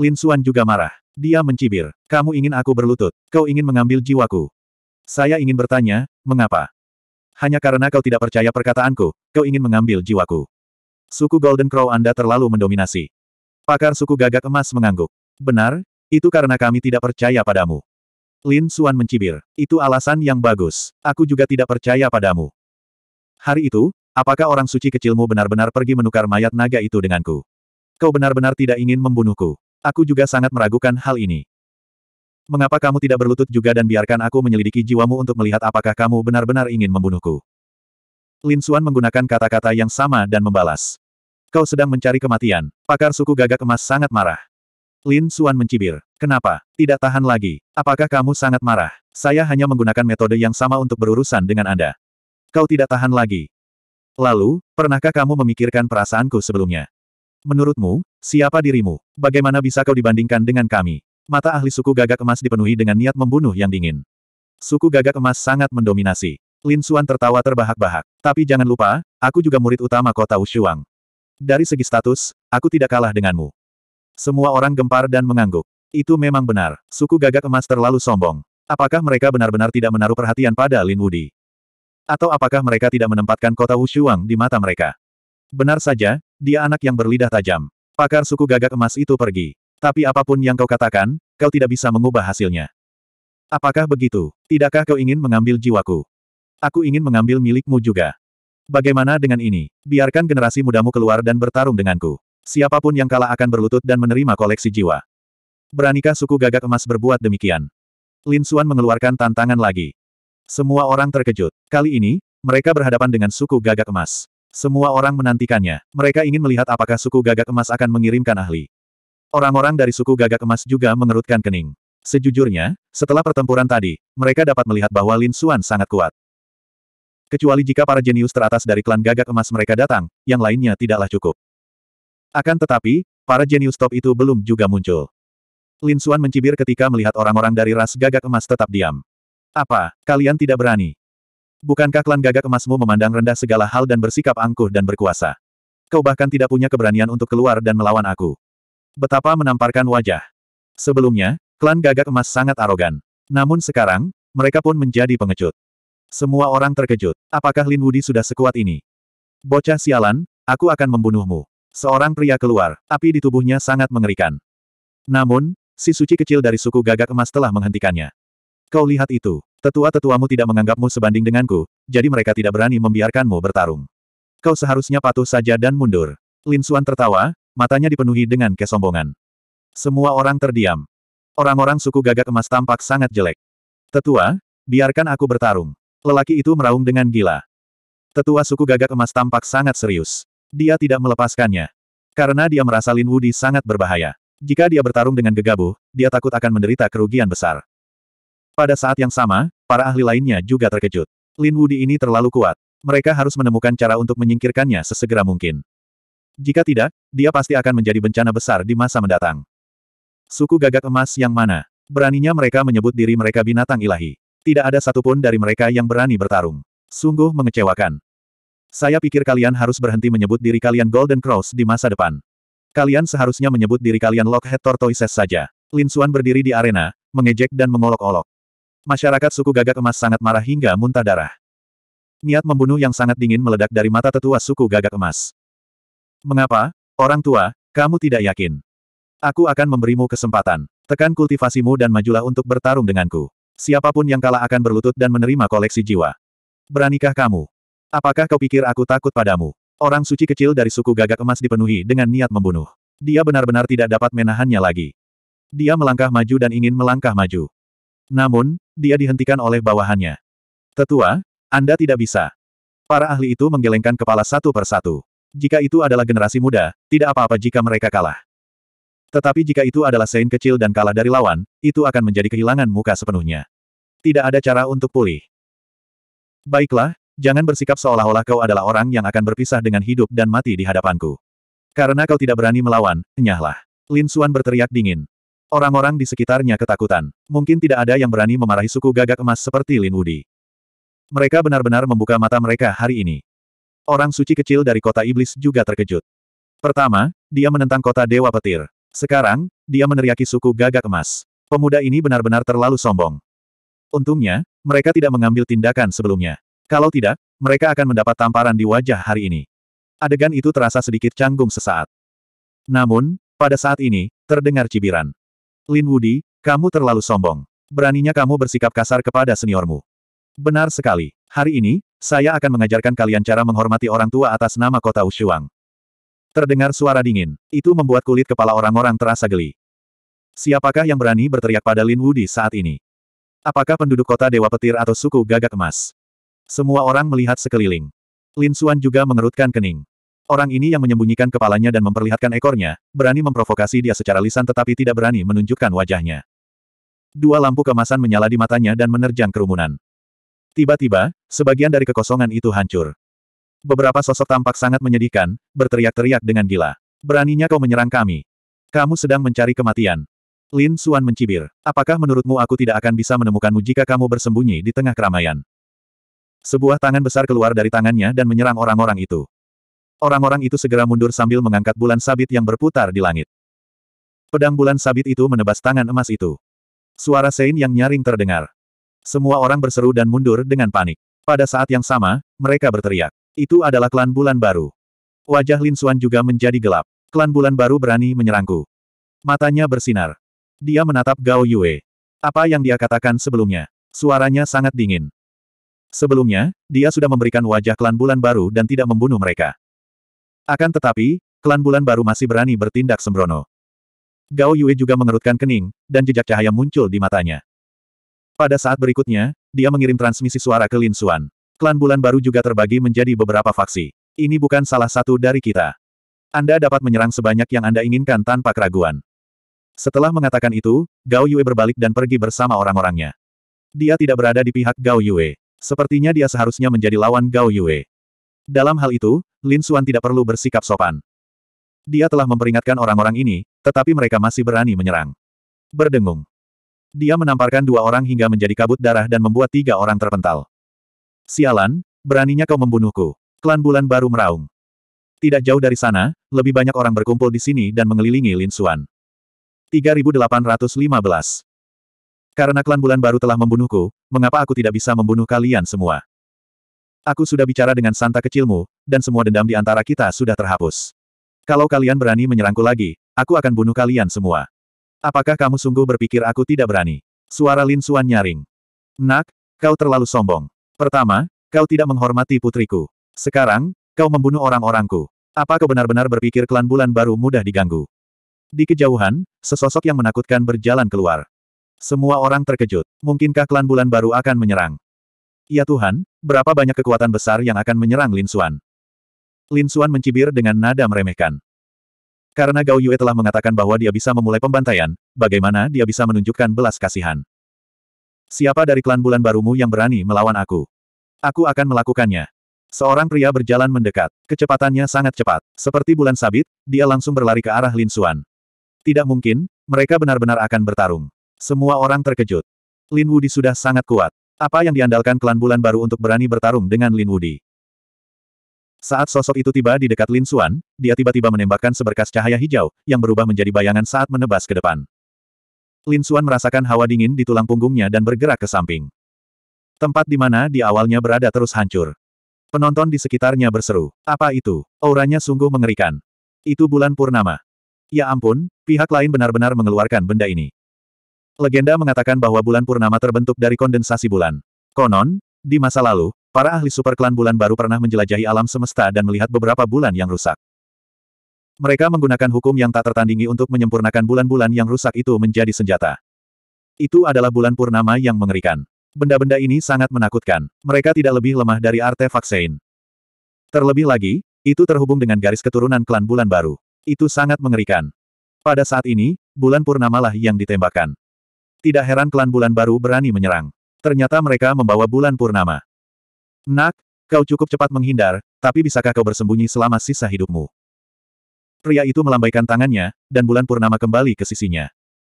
Lin Suan juga marah. Dia mencibir. Kamu ingin aku berlutut. Kau ingin mengambil jiwaku. Saya ingin bertanya, mengapa? Hanya karena kau tidak percaya perkataanku, kau ingin mengambil jiwaku suku Golden Crow Anda terlalu mendominasi. Pakar suku gagak emas mengangguk. Benar, itu karena kami tidak percaya padamu. Lin Suan mencibir. Itu alasan yang bagus. Aku juga tidak percaya padamu. Hari itu, apakah orang suci kecilmu benar-benar pergi menukar mayat naga itu denganku? Kau benar-benar tidak ingin membunuhku. Aku juga sangat meragukan hal ini. Mengapa kamu tidak berlutut juga dan biarkan aku menyelidiki jiwamu untuk melihat apakah kamu benar-benar ingin membunuhku? Lin Xuan menggunakan kata-kata yang sama dan membalas kau sedang mencari kematian. Pakar suku gagak emas sangat marah. Lin Suan mencibir. Kenapa? Tidak tahan lagi. Apakah kamu sangat marah? Saya hanya menggunakan metode yang sama untuk berurusan dengan Anda. Kau tidak tahan lagi. Lalu, pernahkah kamu memikirkan perasaanku sebelumnya? Menurutmu, siapa dirimu? Bagaimana bisa kau dibandingkan dengan kami? Mata ahli suku gagak emas dipenuhi dengan niat membunuh yang dingin. Suku gagak emas sangat mendominasi. Lin Suan tertawa terbahak-bahak. Tapi jangan lupa, aku juga murid utama kota Ushuang. Dari segi status, aku tidak kalah denganmu. Semua orang gempar dan mengangguk. Itu memang benar, suku gagak emas terlalu sombong. Apakah mereka benar-benar tidak menaruh perhatian pada Lin Wudi? Atau apakah mereka tidak menempatkan kota Wushuang di mata mereka? Benar saja, dia anak yang berlidah tajam. Pakar suku gagak emas itu pergi. Tapi apapun yang kau katakan, kau tidak bisa mengubah hasilnya. Apakah begitu? Tidakkah kau ingin mengambil jiwaku? Aku ingin mengambil milikmu juga. Bagaimana dengan ini? Biarkan generasi mudamu keluar dan bertarung denganku. Siapapun yang kalah akan berlutut dan menerima koleksi jiwa. Beranikah suku gagak emas berbuat demikian? Lin Xuan mengeluarkan tantangan lagi. Semua orang terkejut. Kali ini, mereka berhadapan dengan suku gagak emas. Semua orang menantikannya. Mereka ingin melihat apakah suku gagak emas akan mengirimkan ahli. Orang-orang dari suku gagak emas juga mengerutkan kening. Sejujurnya, setelah pertempuran tadi, mereka dapat melihat bahwa Lin Xuan sangat kuat. Kecuali jika para jenius teratas dari klan gagak emas mereka datang, yang lainnya tidaklah cukup. Akan tetapi, para jenius top itu belum juga muncul. Lin Xuan mencibir ketika melihat orang-orang dari ras gagak emas tetap diam. Apa, kalian tidak berani? Bukankah klan gagak emasmu memandang rendah segala hal dan bersikap angkuh dan berkuasa? Kau bahkan tidak punya keberanian untuk keluar dan melawan aku. Betapa menamparkan wajah. Sebelumnya, klan gagak emas sangat arogan. Namun sekarang, mereka pun menjadi pengecut. Semua orang terkejut. Apakah Lin Wudi sudah sekuat ini? Bocah sialan, aku akan membunuhmu. Seorang pria keluar, api di tubuhnya sangat mengerikan. Namun, si suci kecil dari suku gagak emas telah menghentikannya. Kau lihat itu, tetua-tetuamu tidak menganggapmu sebanding denganku, jadi mereka tidak berani membiarkanmu bertarung. Kau seharusnya patuh saja dan mundur. Lin Suan tertawa, matanya dipenuhi dengan kesombongan. Semua orang terdiam. Orang-orang suku gagak emas tampak sangat jelek. Tetua, biarkan aku bertarung. Lelaki itu meraung dengan gila. Tetua suku gagak emas tampak sangat serius. Dia tidak melepaskannya. Karena dia merasa Lin Wudi sangat berbahaya. Jika dia bertarung dengan gegabah, dia takut akan menderita kerugian besar. Pada saat yang sama, para ahli lainnya juga terkejut. Lin Wudi ini terlalu kuat. Mereka harus menemukan cara untuk menyingkirkannya sesegera mungkin. Jika tidak, dia pasti akan menjadi bencana besar di masa mendatang. Suku gagak emas yang mana? Beraninya mereka menyebut diri mereka binatang ilahi. Tidak ada satupun dari mereka yang berani bertarung. Sungguh mengecewakan. Saya pikir kalian harus berhenti menyebut diri kalian Golden Cross di masa depan. Kalian seharusnya menyebut diri kalian Lockhead Tortoises saja. Lin Xuan berdiri di arena, mengejek dan mengolok-olok. Masyarakat suku gagak emas sangat marah hingga muntah darah. Niat membunuh yang sangat dingin meledak dari mata tetua suku gagak emas. Mengapa, orang tua, kamu tidak yakin? Aku akan memberimu kesempatan. Tekan kultivasimu dan majulah untuk bertarung denganku. Siapapun yang kalah akan berlutut dan menerima koleksi jiwa. Beranikah kamu? Apakah kau pikir aku takut padamu? Orang suci kecil dari suku gagak emas dipenuhi dengan niat membunuh. Dia benar-benar tidak dapat menahannya lagi. Dia melangkah maju dan ingin melangkah maju. Namun, dia dihentikan oleh bawahannya. Tetua, Anda tidak bisa. Para ahli itu menggelengkan kepala satu persatu. Jika itu adalah generasi muda, tidak apa-apa jika mereka kalah. Tetapi jika itu adalah Sein kecil dan kalah dari lawan, itu akan menjadi kehilangan muka sepenuhnya. Tidak ada cara untuk pulih. Baiklah, jangan bersikap seolah-olah kau adalah orang yang akan berpisah dengan hidup dan mati di hadapanku. Karena kau tidak berani melawan, nyahlah. Lin Xuan berteriak dingin. Orang-orang di sekitarnya ketakutan. Mungkin tidak ada yang berani memarahi suku gagak emas seperti Lin Wudi. Mereka benar-benar membuka mata mereka hari ini. Orang suci kecil dari kota iblis juga terkejut. Pertama, dia menentang kota Dewa Petir. Sekarang, dia meneriaki suku gagak emas. Pemuda ini benar-benar terlalu sombong. Untungnya, mereka tidak mengambil tindakan sebelumnya. Kalau tidak, mereka akan mendapat tamparan di wajah hari ini. Adegan itu terasa sedikit canggung sesaat. Namun, pada saat ini, terdengar cibiran. Lin Woody, kamu terlalu sombong. Beraninya kamu bersikap kasar kepada seniormu. Benar sekali. Hari ini, saya akan mengajarkan kalian cara menghormati orang tua atas nama kota Ushuang. Terdengar suara dingin. Itu membuat kulit kepala orang-orang terasa geli. Siapakah yang berani berteriak pada Lin Wudi saat ini? Apakah penduduk kota Dewa Petir atau suku gagak emas? Semua orang melihat sekeliling. Lin Suan juga mengerutkan kening. Orang ini yang menyembunyikan kepalanya dan memperlihatkan ekornya, berani memprovokasi dia secara lisan tetapi tidak berani menunjukkan wajahnya. Dua lampu kemasan menyala di matanya dan menerjang kerumunan. Tiba-tiba, sebagian dari kekosongan itu hancur. Beberapa sosok tampak sangat menyedihkan, berteriak-teriak dengan gila. Beraninya kau menyerang kami. Kamu sedang mencari kematian. Lin Suan mencibir. Apakah menurutmu aku tidak akan bisa menemukanmu jika kamu bersembunyi di tengah keramaian? Sebuah tangan besar keluar dari tangannya dan menyerang orang-orang itu. Orang-orang itu segera mundur sambil mengangkat bulan sabit yang berputar di langit. Pedang bulan sabit itu menebas tangan emas itu. Suara Sein yang nyaring terdengar. Semua orang berseru dan mundur dengan panik. Pada saat yang sama, mereka berteriak. Itu adalah klan bulan baru. Wajah Lin Xuan juga menjadi gelap. Klan bulan baru berani menyerangku. Matanya bersinar. Dia menatap Gao Yue. Apa yang dia katakan sebelumnya? Suaranya sangat dingin. Sebelumnya, dia sudah memberikan wajah klan bulan baru dan tidak membunuh mereka. Akan tetapi, klan bulan baru masih berani bertindak sembrono. Gao Yue juga mengerutkan kening, dan jejak cahaya muncul di matanya. Pada saat berikutnya, dia mengirim transmisi suara ke Lin Xuan. Klan Bulan Baru juga terbagi menjadi beberapa faksi. Ini bukan salah satu dari kita. Anda dapat menyerang sebanyak yang Anda inginkan tanpa keraguan. Setelah mengatakan itu, Gao Yue berbalik dan pergi bersama orang-orangnya. Dia tidak berada di pihak Gao Yue. Sepertinya dia seharusnya menjadi lawan Gao Yue. Dalam hal itu, Lin Suan tidak perlu bersikap sopan. Dia telah memperingatkan orang-orang ini, tetapi mereka masih berani menyerang. Berdengung. Dia menamparkan dua orang hingga menjadi kabut darah dan membuat tiga orang terpental. Sialan, beraninya kau membunuhku. Klan Bulan baru meraung. Tidak jauh dari sana, lebih banyak orang berkumpul di sini dan mengelilingi Lin Suan. 3815 Karena klan Bulan baru telah membunuhku, mengapa aku tidak bisa membunuh kalian semua? Aku sudah bicara dengan santa kecilmu, dan semua dendam di antara kita sudah terhapus. Kalau kalian berani menyerangku lagi, aku akan bunuh kalian semua. Apakah kamu sungguh berpikir aku tidak berani? Suara Lin Suan nyaring. Nak, kau terlalu sombong. Pertama, kau tidak menghormati putriku. Sekarang, kau membunuh orang-orangku. Apa kau benar-benar berpikir klan bulan baru mudah diganggu? Di kejauhan, sesosok yang menakutkan berjalan keluar. Semua orang terkejut. Mungkinkah klan bulan baru akan menyerang? Ya Tuhan, berapa banyak kekuatan besar yang akan menyerang Lin Xuan? Lin Xuan mencibir dengan nada meremehkan. Karena Gao Yue telah mengatakan bahwa dia bisa memulai pembantaian, bagaimana dia bisa menunjukkan belas kasihan? Siapa dari klan bulan barumu yang berani melawan aku? Aku akan melakukannya. Seorang pria berjalan mendekat. Kecepatannya sangat cepat. Seperti bulan sabit, dia langsung berlari ke arah Lin Xuan. Tidak mungkin, mereka benar-benar akan bertarung. Semua orang terkejut. Lin Wudi sudah sangat kuat. Apa yang diandalkan klan bulan baru untuk berani bertarung dengan Lin Wudi? Saat sosok itu tiba di dekat Lin Xuan, dia tiba-tiba menembakkan seberkas cahaya hijau, yang berubah menjadi bayangan saat menebas ke depan. Lin Suan merasakan hawa dingin di tulang punggungnya dan bergerak ke samping. Tempat di mana di awalnya berada terus hancur. Penonton di sekitarnya berseru, apa itu? Auranya sungguh mengerikan. Itu bulan purnama. Ya ampun, pihak lain benar-benar mengeluarkan benda ini. Legenda mengatakan bahwa bulan purnama terbentuk dari kondensasi bulan. Konon, di masa lalu, para ahli super klan bulan baru pernah menjelajahi alam semesta dan melihat beberapa bulan yang rusak. Mereka menggunakan hukum yang tak tertandingi untuk menyempurnakan bulan-bulan yang rusak itu menjadi senjata. Itu adalah bulan purnama yang mengerikan. Benda-benda ini sangat menakutkan. Mereka tidak lebih lemah dari artefak Sein. Terlebih lagi, itu terhubung dengan garis keturunan klan bulan baru. Itu sangat mengerikan. Pada saat ini, bulan purnamalah yang ditembakkan. Tidak heran klan bulan baru berani menyerang. Ternyata mereka membawa bulan purnama. Nak, kau cukup cepat menghindar, tapi bisakah kau bersembunyi selama sisa hidupmu? Pria itu melambaikan tangannya, dan bulan purnama kembali ke sisinya.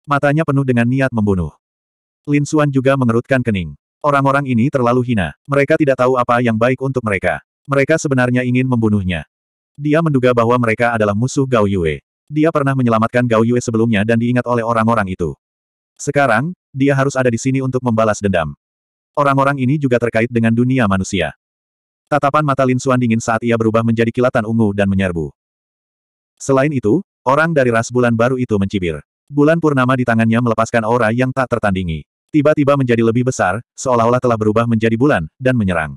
Matanya penuh dengan niat membunuh. Lin Xuan juga mengerutkan kening. Orang-orang ini terlalu hina. Mereka tidak tahu apa yang baik untuk mereka. Mereka sebenarnya ingin membunuhnya. Dia menduga bahwa mereka adalah musuh Gao Yue. Dia pernah menyelamatkan Gao Yue sebelumnya dan diingat oleh orang-orang itu. Sekarang, dia harus ada di sini untuk membalas dendam. Orang-orang ini juga terkait dengan dunia manusia. Tatapan mata Lin Xuan dingin saat ia berubah menjadi kilatan ungu dan menyerbu. Selain itu, orang dari ras bulan baru itu mencibir. Bulan purnama di tangannya melepaskan aura yang tak tertandingi. Tiba-tiba menjadi lebih besar, seolah-olah telah berubah menjadi bulan, dan menyerang.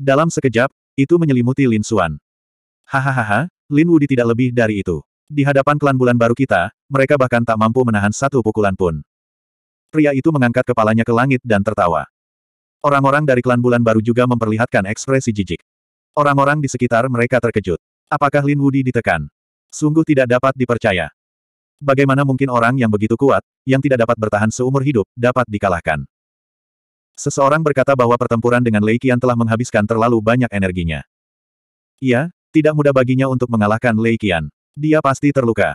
Dalam sekejap, itu menyelimuti Lin Xuan. Hahaha, Lin Wudi tidak lebih dari itu. Di hadapan klan bulan baru kita, mereka bahkan tak mampu menahan satu pukulan pun. Pria itu mengangkat kepalanya ke langit dan tertawa. Orang-orang dari klan bulan baru juga memperlihatkan ekspresi jijik. Orang-orang di sekitar mereka terkejut. Apakah Lin Wudi ditekan? Sungguh tidak dapat dipercaya. Bagaimana mungkin orang yang begitu kuat, yang tidak dapat bertahan seumur hidup, dapat dikalahkan? Seseorang berkata bahwa pertempuran dengan Lei Qian telah menghabiskan terlalu banyak energinya. Iya, tidak mudah baginya untuk mengalahkan Lei Qian. Dia pasti terluka.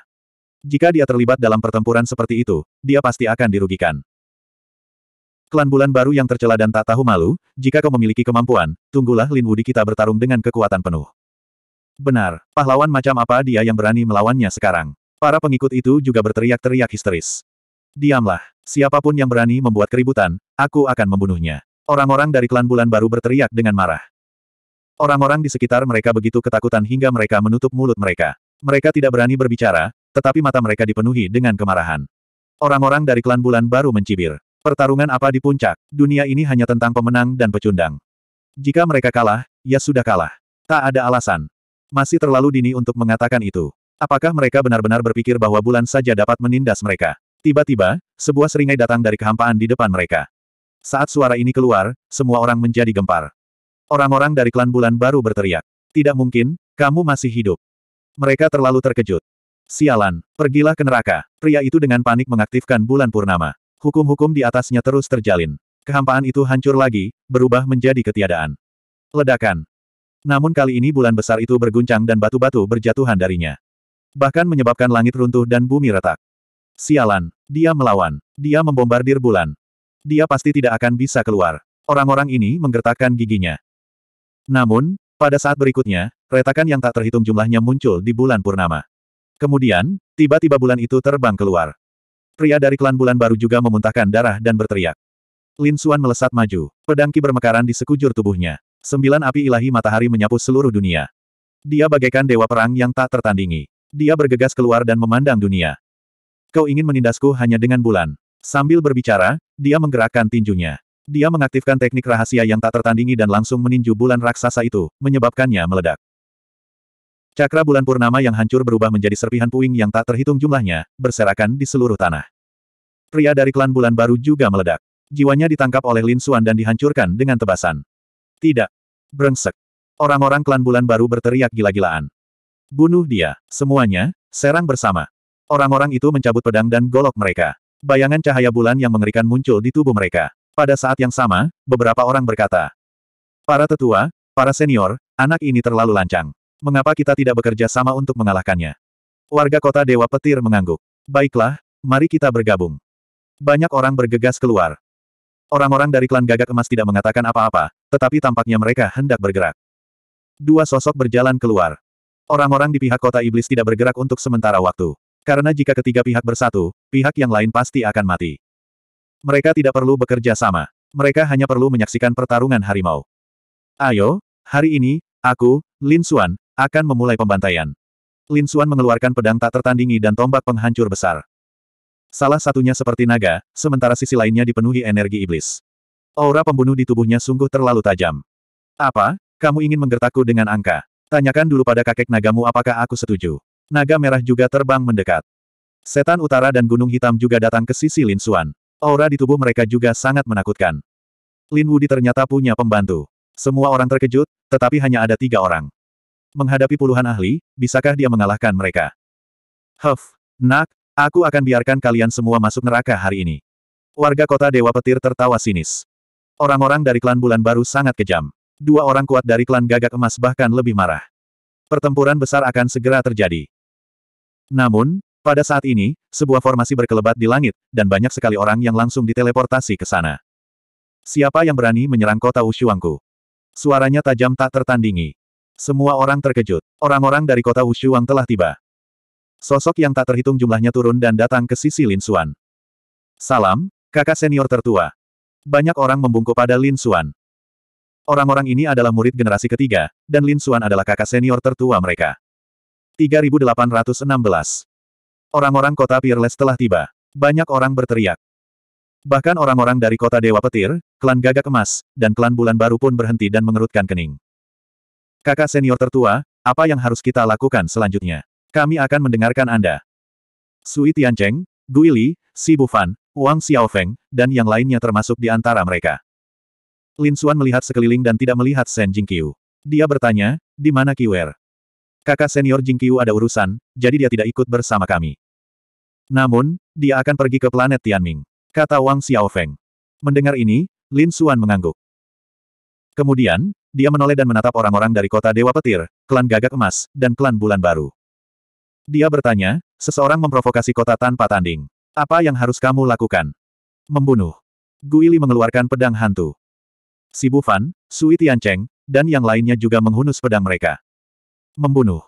Jika dia terlibat dalam pertempuran seperti itu, dia pasti akan dirugikan. Klan bulan baru yang tercela dan tak tahu malu, jika kau memiliki kemampuan, tunggulah Lin Wudi kita bertarung dengan kekuatan penuh. Benar, pahlawan macam apa dia yang berani melawannya sekarang? Para pengikut itu juga berteriak-teriak histeris. Diamlah, siapapun yang berani membuat keributan, aku akan membunuhnya. Orang-orang dari klan bulan baru berteriak dengan marah. Orang-orang di sekitar mereka begitu ketakutan hingga mereka menutup mulut mereka. Mereka tidak berani berbicara, tetapi mata mereka dipenuhi dengan kemarahan. Orang-orang dari klan bulan baru mencibir. Pertarungan apa di puncak? Dunia ini hanya tentang pemenang dan pecundang. Jika mereka kalah, ya sudah kalah. Tak ada alasan. Masih terlalu dini untuk mengatakan itu. Apakah mereka benar-benar berpikir bahwa bulan saja dapat menindas mereka? Tiba-tiba, sebuah seringai datang dari kehampaan di depan mereka. Saat suara ini keluar, semua orang menjadi gempar. Orang-orang dari klan bulan baru berteriak. Tidak mungkin, kamu masih hidup. Mereka terlalu terkejut. Sialan, pergilah ke neraka. Pria itu dengan panik mengaktifkan bulan purnama. Hukum-hukum di atasnya terus terjalin. Kehampaan itu hancur lagi, berubah menjadi ketiadaan. Ledakan, namun kali ini bulan besar itu berguncang dan batu-batu berjatuhan darinya. Bahkan menyebabkan langit runtuh dan bumi retak. Sialan, dia melawan. Dia membombardir bulan. Dia pasti tidak akan bisa keluar. Orang-orang ini menggertakkan giginya. Namun, pada saat berikutnya, retakan yang tak terhitung jumlahnya muncul di bulan purnama. Kemudian, tiba-tiba bulan itu terbang keluar. Pria dari klan bulan baru juga memuntahkan darah dan berteriak. Lin Suan melesat maju, pedangki bermekaran di sekujur tubuhnya. Sembilan api ilahi matahari menyapu seluruh dunia. Dia bagaikan dewa perang yang tak tertandingi. Dia bergegas keluar dan memandang dunia. Kau ingin menindasku hanya dengan bulan. Sambil berbicara, dia menggerakkan tinjunya. Dia mengaktifkan teknik rahasia yang tak tertandingi dan langsung meninju bulan raksasa itu, menyebabkannya meledak. Cakra bulan purnama yang hancur berubah menjadi serpihan puing yang tak terhitung jumlahnya, berserakan di seluruh tanah. Pria dari klan bulan baru juga meledak. Jiwanya ditangkap oleh Lin Xuan dan dihancurkan dengan tebasan. Tidak, Brengsek. Orang-orang klan bulan baru berteriak gila-gilaan. Bunuh dia, semuanya, serang bersama. Orang-orang itu mencabut pedang dan golok mereka. Bayangan cahaya bulan yang mengerikan muncul di tubuh mereka. Pada saat yang sama, beberapa orang berkata, Para tetua, para senior, anak ini terlalu lancang. Mengapa kita tidak bekerja sama untuk mengalahkannya? Warga kota Dewa Petir mengangguk. Baiklah, mari kita bergabung. Banyak orang bergegas keluar. Orang-orang dari klan gagak emas tidak mengatakan apa-apa, tetapi tampaknya mereka hendak bergerak. Dua sosok berjalan keluar. Orang-orang di pihak kota iblis tidak bergerak untuk sementara waktu. Karena jika ketiga pihak bersatu, pihak yang lain pasti akan mati. Mereka tidak perlu bekerja sama. Mereka hanya perlu menyaksikan pertarungan harimau. Ayo, hari ini, aku, Lin Xuan, akan memulai pembantaian. Lin Xuan mengeluarkan pedang tak tertandingi dan tombak penghancur besar. Salah satunya seperti naga, sementara sisi lainnya dipenuhi energi iblis. Aura pembunuh di tubuhnya sungguh terlalu tajam. Apa? Kamu ingin menggertakku dengan angka? Tanyakan dulu pada kakek nagamu apakah aku setuju. Naga merah juga terbang mendekat. Setan utara dan gunung hitam juga datang ke sisi Lin Xuan. Aura di tubuh mereka juga sangat menakutkan. Lin Wudi ternyata punya pembantu. Semua orang terkejut, tetapi hanya ada tiga orang. Menghadapi puluhan ahli, bisakah dia mengalahkan mereka? Huff, nak, Aku akan biarkan kalian semua masuk neraka hari ini. Warga kota Dewa Petir tertawa sinis. Orang-orang dari klan Bulan Baru sangat kejam. Dua orang kuat dari klan Gagak Emas bahkan lebih marah. Pertempuran besar akan segera terjadi. Namun, pada saat ini, sebuah formasi berkelebat di langit, dan banyak sekali orang yang langsung diteleportasi ke sana. Siapa yang berani menyerang kota Wushuangku? Suaranya tajam tak tertandingi. Semua orang terkejut. Orang-orang dari kota Wushuang telah tiba. Sosok yang tak terhitung jumlahnya turun dan datang ke sisi Lin Xuan. Salam, kakak senior tertua. Banyak orang membungkuk pada Lin Xuan. Orang-orang ini adalah murid generasi ketiga, dan Lin Xuan adalah kakak senior tertua mereka. 3816 Orang-orang kota Peerless telah tiba. Banyak orang berteriak. Bahkan orang-orang dari kota Dewa Petir, klan Gagak Emas, dan klan Bulan Baru pun berhenti dan mengerutkan kening. Kakak senior tertua, apa yang harus kita lakukan selanjutnya? Kami akan mendengarkan Anda. Sui Tiancheng, Guili, Li, Si Bufan, Wang Xiaofeng, dan yang lainnya termasuk di antara mereka. Lin Xuan melihat sekeliling dan tidak melihat Shen Jingqiu. Dia bertanya, di mana Kiwer? Kakak senior Jingqiu ada urusan, jadi dia tidak ikut bersama kami. Namun, dia akan pergi ke planet Tianming, kata Wang Xiaofeng. Mendengar ini, Lin Xuan mengangguk. Kemudian, dia menoleh dan menatap orang-orang dari kota Dewa Petir, klan Gagak Emas, dan klan Bulan Baru. Dia bertanya, seseorang memprovokasi kota tanpa tanding. Apa yang harus kamu lakukan? Membunuh. Guili mengeluarkan pedang hantu. Si Bufan, Sui Tiancheng, dan yang lainnya juga menghunus pedang mereka. Membunuh.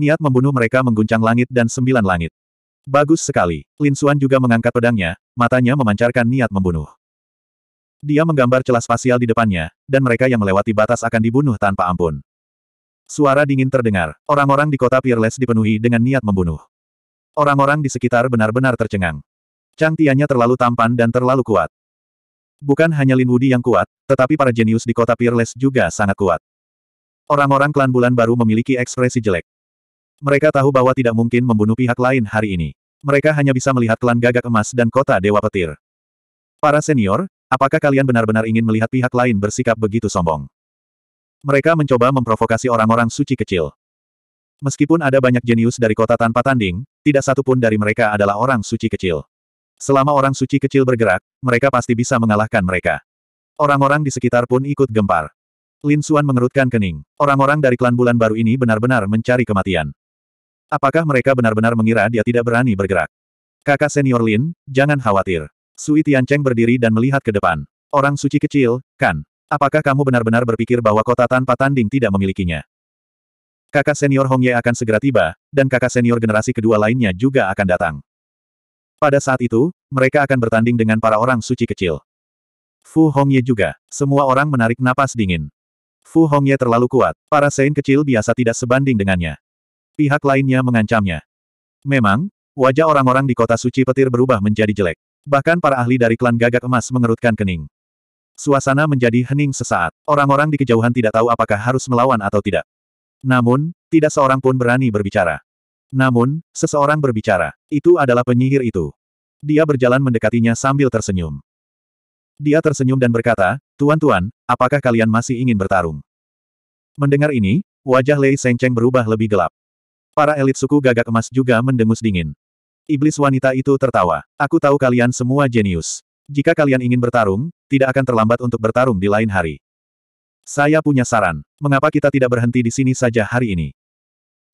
Niat membunuh mereka mengguncang langit dan sembilan langit. Bagus sekali. Lin Xuan juga mengangkat pedangnya, matanya memancarkan niat membunuh. Dia menggambar celah spasial di depannya, dan mereka yang melewati batas akan dibunuh tanpa ampun. Suara dingin terdengar. Orang-orang di kota Peerless dipenuhi dengan niat membunuh. Orang-orang di sekitar benar-benar tercengang. Chang Tianya terlalu tampan dan terlalu kuat. Bukan hanya Lin Wudi yang kuat, tetapi para jenius di kota Peerless juga sangat kuat. Orang-orang klan bulan baru memiliki ekspresi jelek. Mereka tahu bahwa tidak mungkin membunuh pihak lain hari ini. Mereka hanya bisa melihat klan gagak emas dan kota dewa petir. Para senior, apakah kalian benar-benar ingin melihat pihak lain bersikap begitu sombong? Mereka mencoba memprovokasi orang-orang suci kecil. Meskipun ada banyak jenius dari kota tanpa tanding, tidak satu pun dari mereka adalah orang suci kecil. Selama orang suci kecil bergerak, mereka pasti bisa mengalahkan mereka. Orang-orang di sekitar pun ikut gempar. Lin Suan mengerutkan kening. Orang-orang dari klan bulan baru ini benar-benar mencari kematian. Apakah mereka benar-benar mengira dia tidak berani bergerak? Kakak senior Lin, jangan khawatir. Sui Tiancheng berdiri dan melihat ke depan. Orang suci kecil, kan? Apakah kamu benar-benar berpikir bahwa kota tanpa tanding tidak memilikinya? Kakak senior Hong Ye akan segera tiba, dan kakak senior generasi kedua lainnya juga akan datang. Pada saat itu, mereka akan bertanding dengan para orang suci kecil. Fu Hongye juga. Semua orang menarik napas dingin. Fu Hongye terlalu kuat. Para Sein kecil biasa tidak sebanding dengannya. Pihak lainnya mengancamnya. Memang, wajah orang-orang di kota suci petir berubah menjadi jelek. Bahkan para ahli dari klan gagak emas mengerutkan kening. Suasana menjadi hening sesaat. Orang-orang di kejauhan tidak tahu apakah harus melawan atau tidak. Namun, tidak seorang pun berani berbicara. Namun, seseorang berbicara. Itu adalah penyihir itu. Dia berjalan mendekatinya sambil tersenyum. Dia tersenyum dan berkata, Tuan-tuan, apakah kalian masih ingin bertarung? Mendengar ini, wajah Lei Sengcheng berubah lebih gelap. Para elit suku gagak emas juga mendengus dingin. Iblis wanita itu tertawa. Aku tahu kalian semua jenius. Jika kalian ingin bertarung, tidak akan terlambat untuk bertarung di lain hari. Saya punya saran. Mengapa kita tidak berhenti di sini saja hari ini?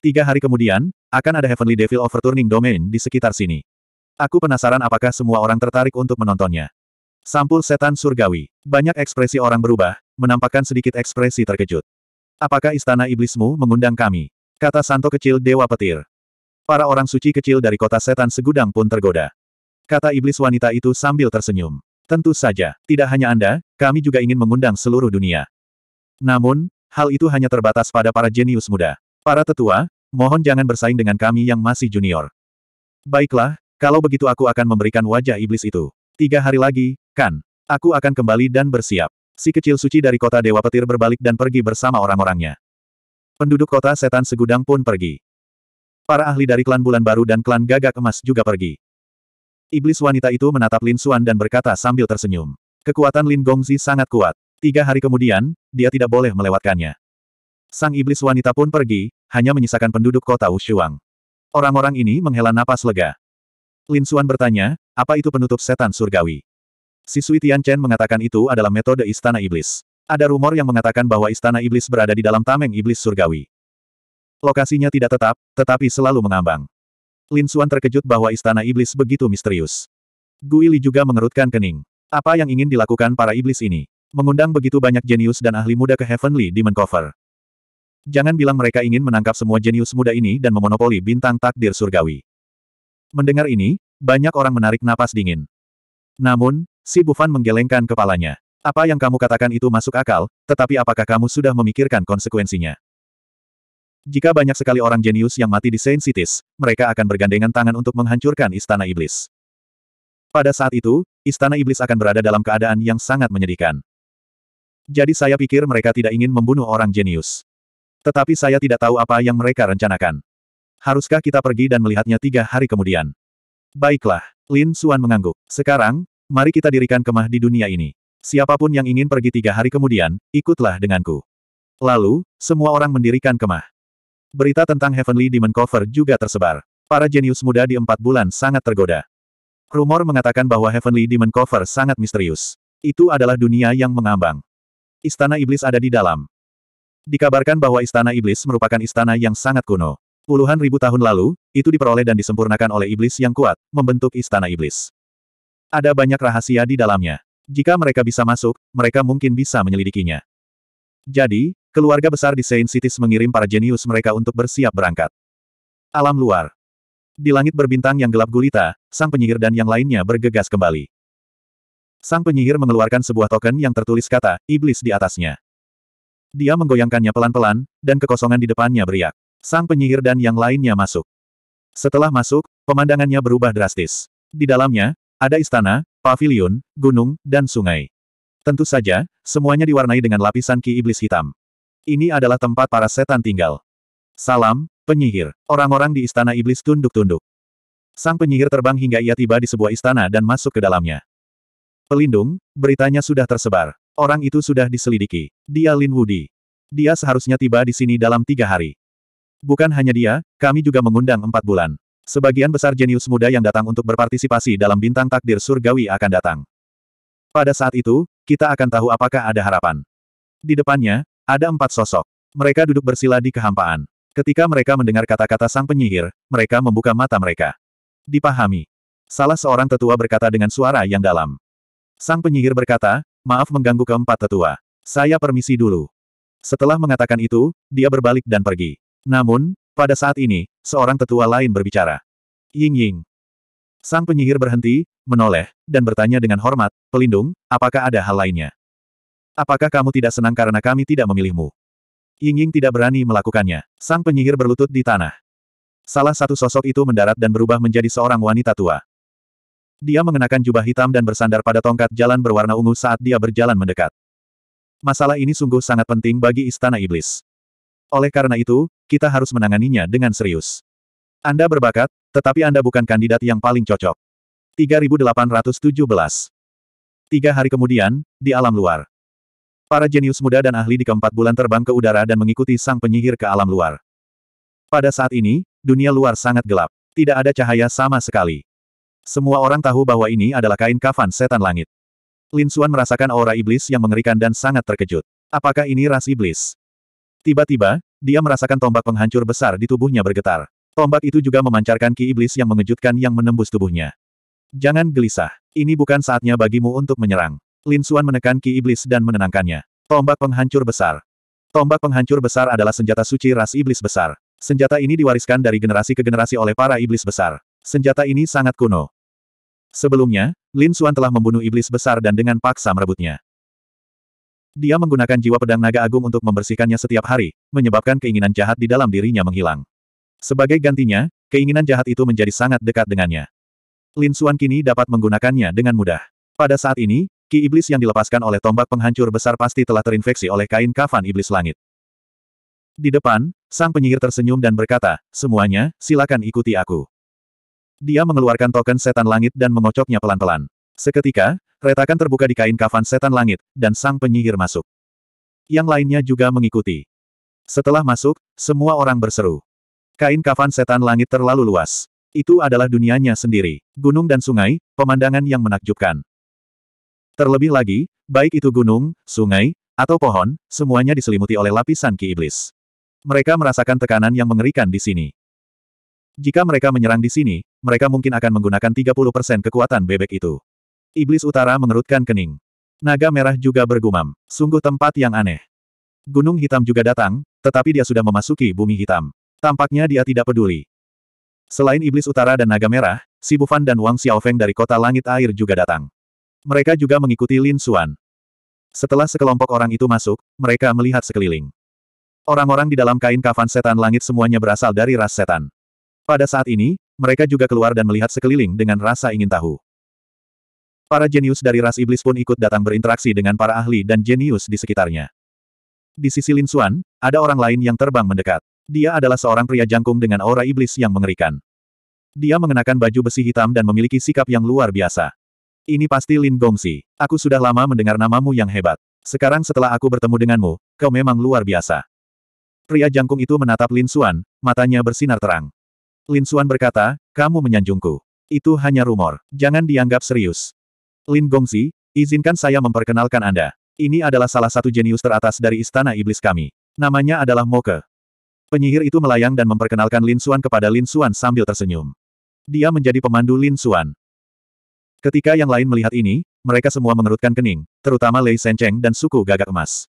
Tiga hari kemudian, akan ada Heavenly Devil Overturning Domain di sekitar sini. Aku penasaran apakah semua orang tertarik untuk menontonnya. Sampul setan surgawi. Banyak ekspresi orang berubah, menampakkan sedikit ekspresi terkejut. Apakah istana iblismu mengundang kami? Kata Santo kecil Dewa Petir. Para orang suci kecil dari kota setan segudang pun tergoda kata iblis wanita itu sambil tersenyum. Tentu saja, tidak hanya Anda, kami juga ingin mengundang seluruh dunia. Namun, hal itu hanya terbatas pada para jenius muda. Para tetua, mohon jangan bersaing dengan kami yang masih junior. Baiklah, kalau begitu aku akan memberikan wajah iblis itu. Tiga hari lagi, kan? Aku akan kembali dan bersiap. Si kecil suci dari kota Dewa Petir berbalik dan pergi bersama orang-orangnya. Penduduk kota setan segudang pun pergi. Para ahli dari klan Bulan Baru dan klan Gagak Emas juga pergi. Iblis wanita itu menatap Lin Xuan dan berkata sambil tersenyum. Kekuatan Lin Gongzi sangat kuat. Tiga hari kemudian, dia tidak boleh melewatkannya. Sang iblis wanita pun pergi, hanya menyisakan penduduk kota Wushuang. Orang-orang ini menghela napas lega. Lin Xuan bertanya, apa itu penutup setan surgawi? Si Sui Tian Chen mengatakan itu adalah metode istana iblis. Ada rumor yang mengatakan bahwa istana iblis berada di dalam tameng iblis surgawi. Lokasinya tidak tetap, tetapi selalu mengambang. Lin Suan terkejut bahwa istana iblis begitu misterius. Guili juga mengerutkan kening. Apa yang ingin dilakukan para iblis ini? Mengundang begitu banyak jenius dan ahli muda ke Heavenly Demon Cover. Jangan bilang mereka ingin menangkap semua jenius muda ini dan memonopoli bintang takdir surgawi. Mendengar ini, banyak orang menarik napas dingin. Namun, si Bufan menggelengkan kepalanya. Apa yang kamu katakan itu masuk akal, tetapi apakah kamu sudah memikirkan konsekuensinya? Jika banyak sekali orang jenius yang mati di Saint Cities, mereka akan bergandengan tangan untuk menghancurkan Istana Iblis. Pada saat itu, Istana Iblis akan berada dalam keadaan yang sangat menyedihkan. Jadi saya pikir mereka tidak ingin membunuh orang jenius. Tetapi saya tidak tahu apa yang mereka rencanakan. Haruskah kita pergi dan melihatnya tiga hari kemudian? Baiklah, Lin Suan mengangguk. Sekarang, mari kita dirikan kemah di dunia ini. Siapapun yang ingin pergi tiga hari kemudian, ikutlah denganku. Lalu, semua orang mendirikan kemah. Berita tentang Heavenly Demon Cover juga tersebar. Para jenius muda di empat bulan sangat tergoda. Rumor mengatakan bahwa Heavenly Demon Cover sangat misterius. Itu adalah dunia yang mengambang. Istana Iblis ada di dalam. Dikabarkan bahwa Istana Iblis merupakan istana yang sangat kuno. Puluhan ribu tahun lalu, itu diperoleh dan disempurnakan oleh Iblis yang kuat, membentuk Istana Iblis. Ada banyak rahasia di dalamnya. Jika mereka bisa masuk, mereka mungkin bisa menyelidikinya. Jadi, keluarga besar di Saint Cities mengirim para jenius mereka untuk bersiap berangkat. Alam luar. Di langit berbintang yang gelap gulita, sang penyihir dan yang lainnya bergegas kembali. Sang penyihir mengeluarkan sebuah token yang tertulis kata, iblis di atasnya. Dia menggoyangkannya pelan-pelan, dan kekosongan di depannya beriak. Sang penyihir dan yang lainnya masuk. Setelah masuk, pemandangannya berubah drastis. Di dalamnya, ada istana, pavilion, gunung, dan sungai. Tentu saja, semuanya diwarnai dengan lapisan ki iblis hitam. Ini adalah tempat para setan tinggal. Salam, penyihir. Orang-orang di istana iblis tunduk-tunduk. Sang penyihir terbang hingga ia tiba di sebuah istana dan masuk ke dalamnya. Pelindung, beritanya sudah tersebar. Orang itu sudah diselidiki. Dia Lin Wudi. Dia seharusnya tiba di sini dalam tiga hari. Bukan hanya dia, kami juga mengundang empat bulan. Sebagian besar jenius muda yang datang untuk berpartisipasi dalam bintang takdir surgawi akan datang. Pada saat itu, kita akan tahu apakah ada harapan. Di depannya, ada empat sosok. Mereka duduk bersila di kehampaan. Ketika mereka mendengar kata-kata sang penyihir, mereka membuka mata mereka. Dipahami. Salah seorang tetua berkata dengan suara yang dalam. Sang penyihir berkata, maaf mengganggu keempat tetua. Saya permisi dulu. Setelah mengatakan itu, dia berbalik dan pergi. Namun, pada saat ini, seorang tetua lain berbicara. Ying Ying, Sang penyihir berhenti, menoleh, dan bertanya dengan hormat, pelindung, apakah ada hal lainnya? Apakah kamu tidak senang karena kami tidak memilihmu? Ying tidak berani melakukannya. Sang penyihir berlutut di tanah. Salah satu sosok itu mendarat dan berubah menjadi seorang wanita tua. Dia mengenakan jubah hitam dan bersandar pada tongkat jalan berwarna ungu saat dia berjalan mendekat. Masalah ini sungguh sangat penting bagi Istana Iblis. Oleh karena itu, kita harus menanganinya dengan serius. Anda berbakat, tetapi Anda bukan kandidat yang paling cocok. 3817. Tiga hari kemudian, di alam luar. Para jenius muda dan ahli di keempat bulan terbang ke udara dan mengikuti sang penyihir ke alam luar. Pada saat ini, dunia luar sangat gelap. Tidak ada cahaya sama sekali. Semua orang tahu bahwa ini adalah kain kafan setan langit. Lin Xuan merasakan aura iblis yang mengerikan dan sangat terkejut. Apakah ini ras iblis? Tiba-tiba, dia merasakan tombak penghancur besar di tubuhnya bergetar. Tombak itu juga memancarkan ki iblis yang mengejutkan yang menembus tubuhnya. Jangan gelisah. Ini bukan saatnya bagimu untuk menyerang. Lin Xuan menekan ki iblis dan menenangkannya. Tombak penghancur besar. Tombak penghancur besar adalah senjata suci ras iblis besar. Senjata ini diwariskan dari generasi ke generasi oleh para iblis besar. Senjata ini sangat kuno. Sebelumnya, Lin Xuan telah membunuh iblis besar dan dengan paksa merebutnya. Dia menggunakan jiwa pedang naga agung untuk membersihkannya setiap hari, menyebabkan keinginan jahat di dalam dirinya menghilang. Sebagai gantinya, keinginan jahat itu menjadi sangat dekat dengannya. Lin Xuan kini dapat menggunakannya dengan mudah. Pada saat ini, ki iblis yang dilepaskan oleh tombak penghancur besar pasti telah terinfeksi oleh kain kafan iblis langit. Di depan, sang penyihir tersenyum dan berkata, semuanya, silakan ikuti aku. Dia mengeluarkan token setan langit dan mengocoknya pelan-pelan. Seketika, retakan terbuka di kain kafan setan langit, dan sang penyihir masuk. Yang lainnya juga mengikuti. Setelah masuk, semua orang berseru. Kain kafan setan langit terlalu luas. Itu adalah dunianya sendiri. Gunung dan sungai, pemandangan yang menakjubkan. Terlebih lagi, baik itu gunung, sungai, atau pohon, semuanya diselimuti oleh lapisan ki iblis. Mereka merasakan tekanan yang mengerikan di sini. Jika mereka menyerang di sini, mereka mungkin akan menggunakan 30% kekuatan bebek itu. Iblis utara mengerutkan kening. Naga merah juga bergumam. Sungguh tempat yang aneh. Gunung hitam juga datang, tetapi dia sudah memasuki bumi hitam. Tampaknya dia tidak peduli. Selain Iblis Utara dan Naga Merah, Si Bufan dan Wang Xiaofeng dari kota langit air juga datang. Mereka juga mengikuti Lin Xuan. Setelah sekelompok orang itu masuk, mereka melihat sekeliling. Orang-orang di dalam kain kafan setan langit semuanya berasal dari ras setan. Pada saat ini, mereka juga keluar dan melihat sekeliling dengan rasa ingin tahu. Para jenius dari ras iblis pun ikut datang berinteraksi dengan para ahli dan jenius di sekitarnya. Di sisi Lin Xuan, ada orang lain yang terbang mendekat. Dia adalah seorang pria jangkung dengan aura iblis yang mengerikan. Dia mengenakan baju besi hitam dan memiliki sikap yang luar biasa. Ini pasti Lin Gongsi. Aku sudah lama mendengar namamu yang hebat. Sekarang setelah aku bertemu denganmu, kau memang luar biasa. Pria jangkung itu menatap Lin Xuan, matanya bersinar terang. Lin Xuan berkata, kamu menyanjungku. Itu hanya rumor. Jangan dianggap serius. Lin Gongsi, izinkan saya memperkenalkan Anda. Ini adalah salah satu jenius teratas dari istana iblis kami. Namanya adalah Moke. Penyihir itu melayang dan memperkenalkan Lin Xuan kepada Lin Xuan sambil tersenyum. Dia menjadi pemandu Lin Xuan. Ketika yang lain melihat ini, mereka semua mengerutkan kening, terutama Lei Sencheng dan suku gagak emas.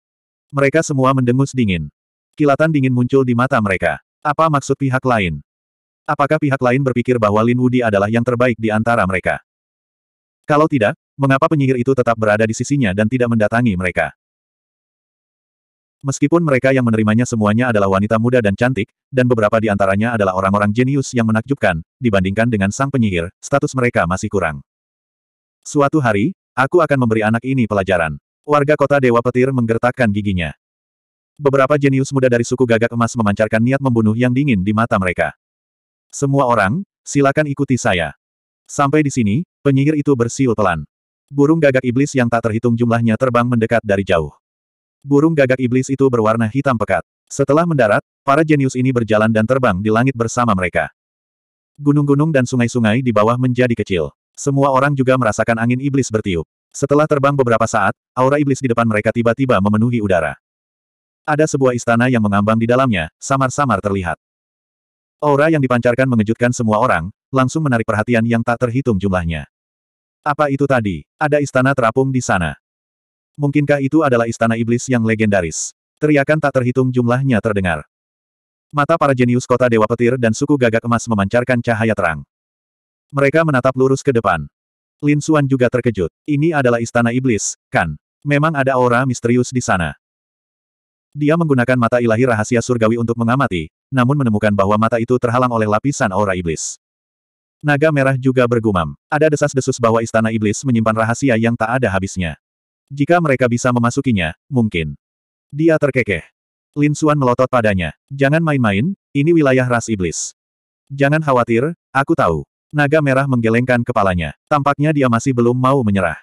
Mereka semua mendengus dingin. Kilatan dingin muncul di mata mereka. Apa maksud pihak lain? Apakah pihak lain berpikir bahwa Lin Wudi adalah yang terbaik di antara mereka? Kalau tidak, mengapa penyihir itu tetap berada di sisinya dan tidak mendatangi mereka? Meskipun mereka yang menerimanya semuanya adalah wanita muda dan cantik, dan beberapa di antaranya adalah orang-orang jenius yang menakjubkan, dibandingkan dengan sang penyihir, status mereka masih kurang. Suatu hari, aku akan memberi anak ini pelajaran. Warga kota Dewa Petir menggertakkan giginya. Beberapa jenius muda dari suku gagak emas memancarkan niat membunuh yang dingin di mata mereka. Semua orang, silakan ikuti saya. Sampai di sini, penyihir itu bersiul pelan. Burung gagak iblis yang tak terhitung jumlahnya terbang mendekat dari jauh. Burung gagak iblis itu berwarna hitam pekat. Setelah mendarat, para jenius ini berjalan dan terbang di langit bersama mereka. Gunung-gunung dan sungai-sungai di bawah menjadi kecil. Semua orang juga merasakan angin iblis bertiup. Setelah terbang beberapa saat, aura iblis di depan mereka tiba-tiba memenuhi udara. Ada sebuah istana yang mengambang di dalamnya, samar-samar terlihat. Aura yang dipancarkan mengejutkan semua orang, langsung menarik perhatian yang tak terhitung jumlahnya. Apa itu tadi? Ada istana terapung di sana. Mungkinkah itu adalah istana iblis yang legendaris? Teriakan tak terhitung jumlahnya terdengar. Mata para jenius kota Dewa Petir dan suku gagak emas memancarkan cahaya terang. Mereka menatap lurus ke depan. Lin Suan juga terkejut. Ini adalah istana iblis, kan? Memang ada aura misterius di sana. Dia menggunakan mata ilahi rahasia surgawi untuk mengamati, namun menemukan bahwa mata itu terhalang oleh lapisan aura iblis. Naga merah juga bergumam. Ada desas-desus bahwa istana iblis menyimpan rahasia yang tak ada habisnya. Jika mereka bisa memasukinya, mungkin. Dia terkekeh. Lin Suan melotot padanya. Jangan main-main, ini wilayah ras iblis. Jangan khawatir, aku tahu. Naga merah menggelengkan kepalanya. Tampaknya dia masih belum mau menyerah.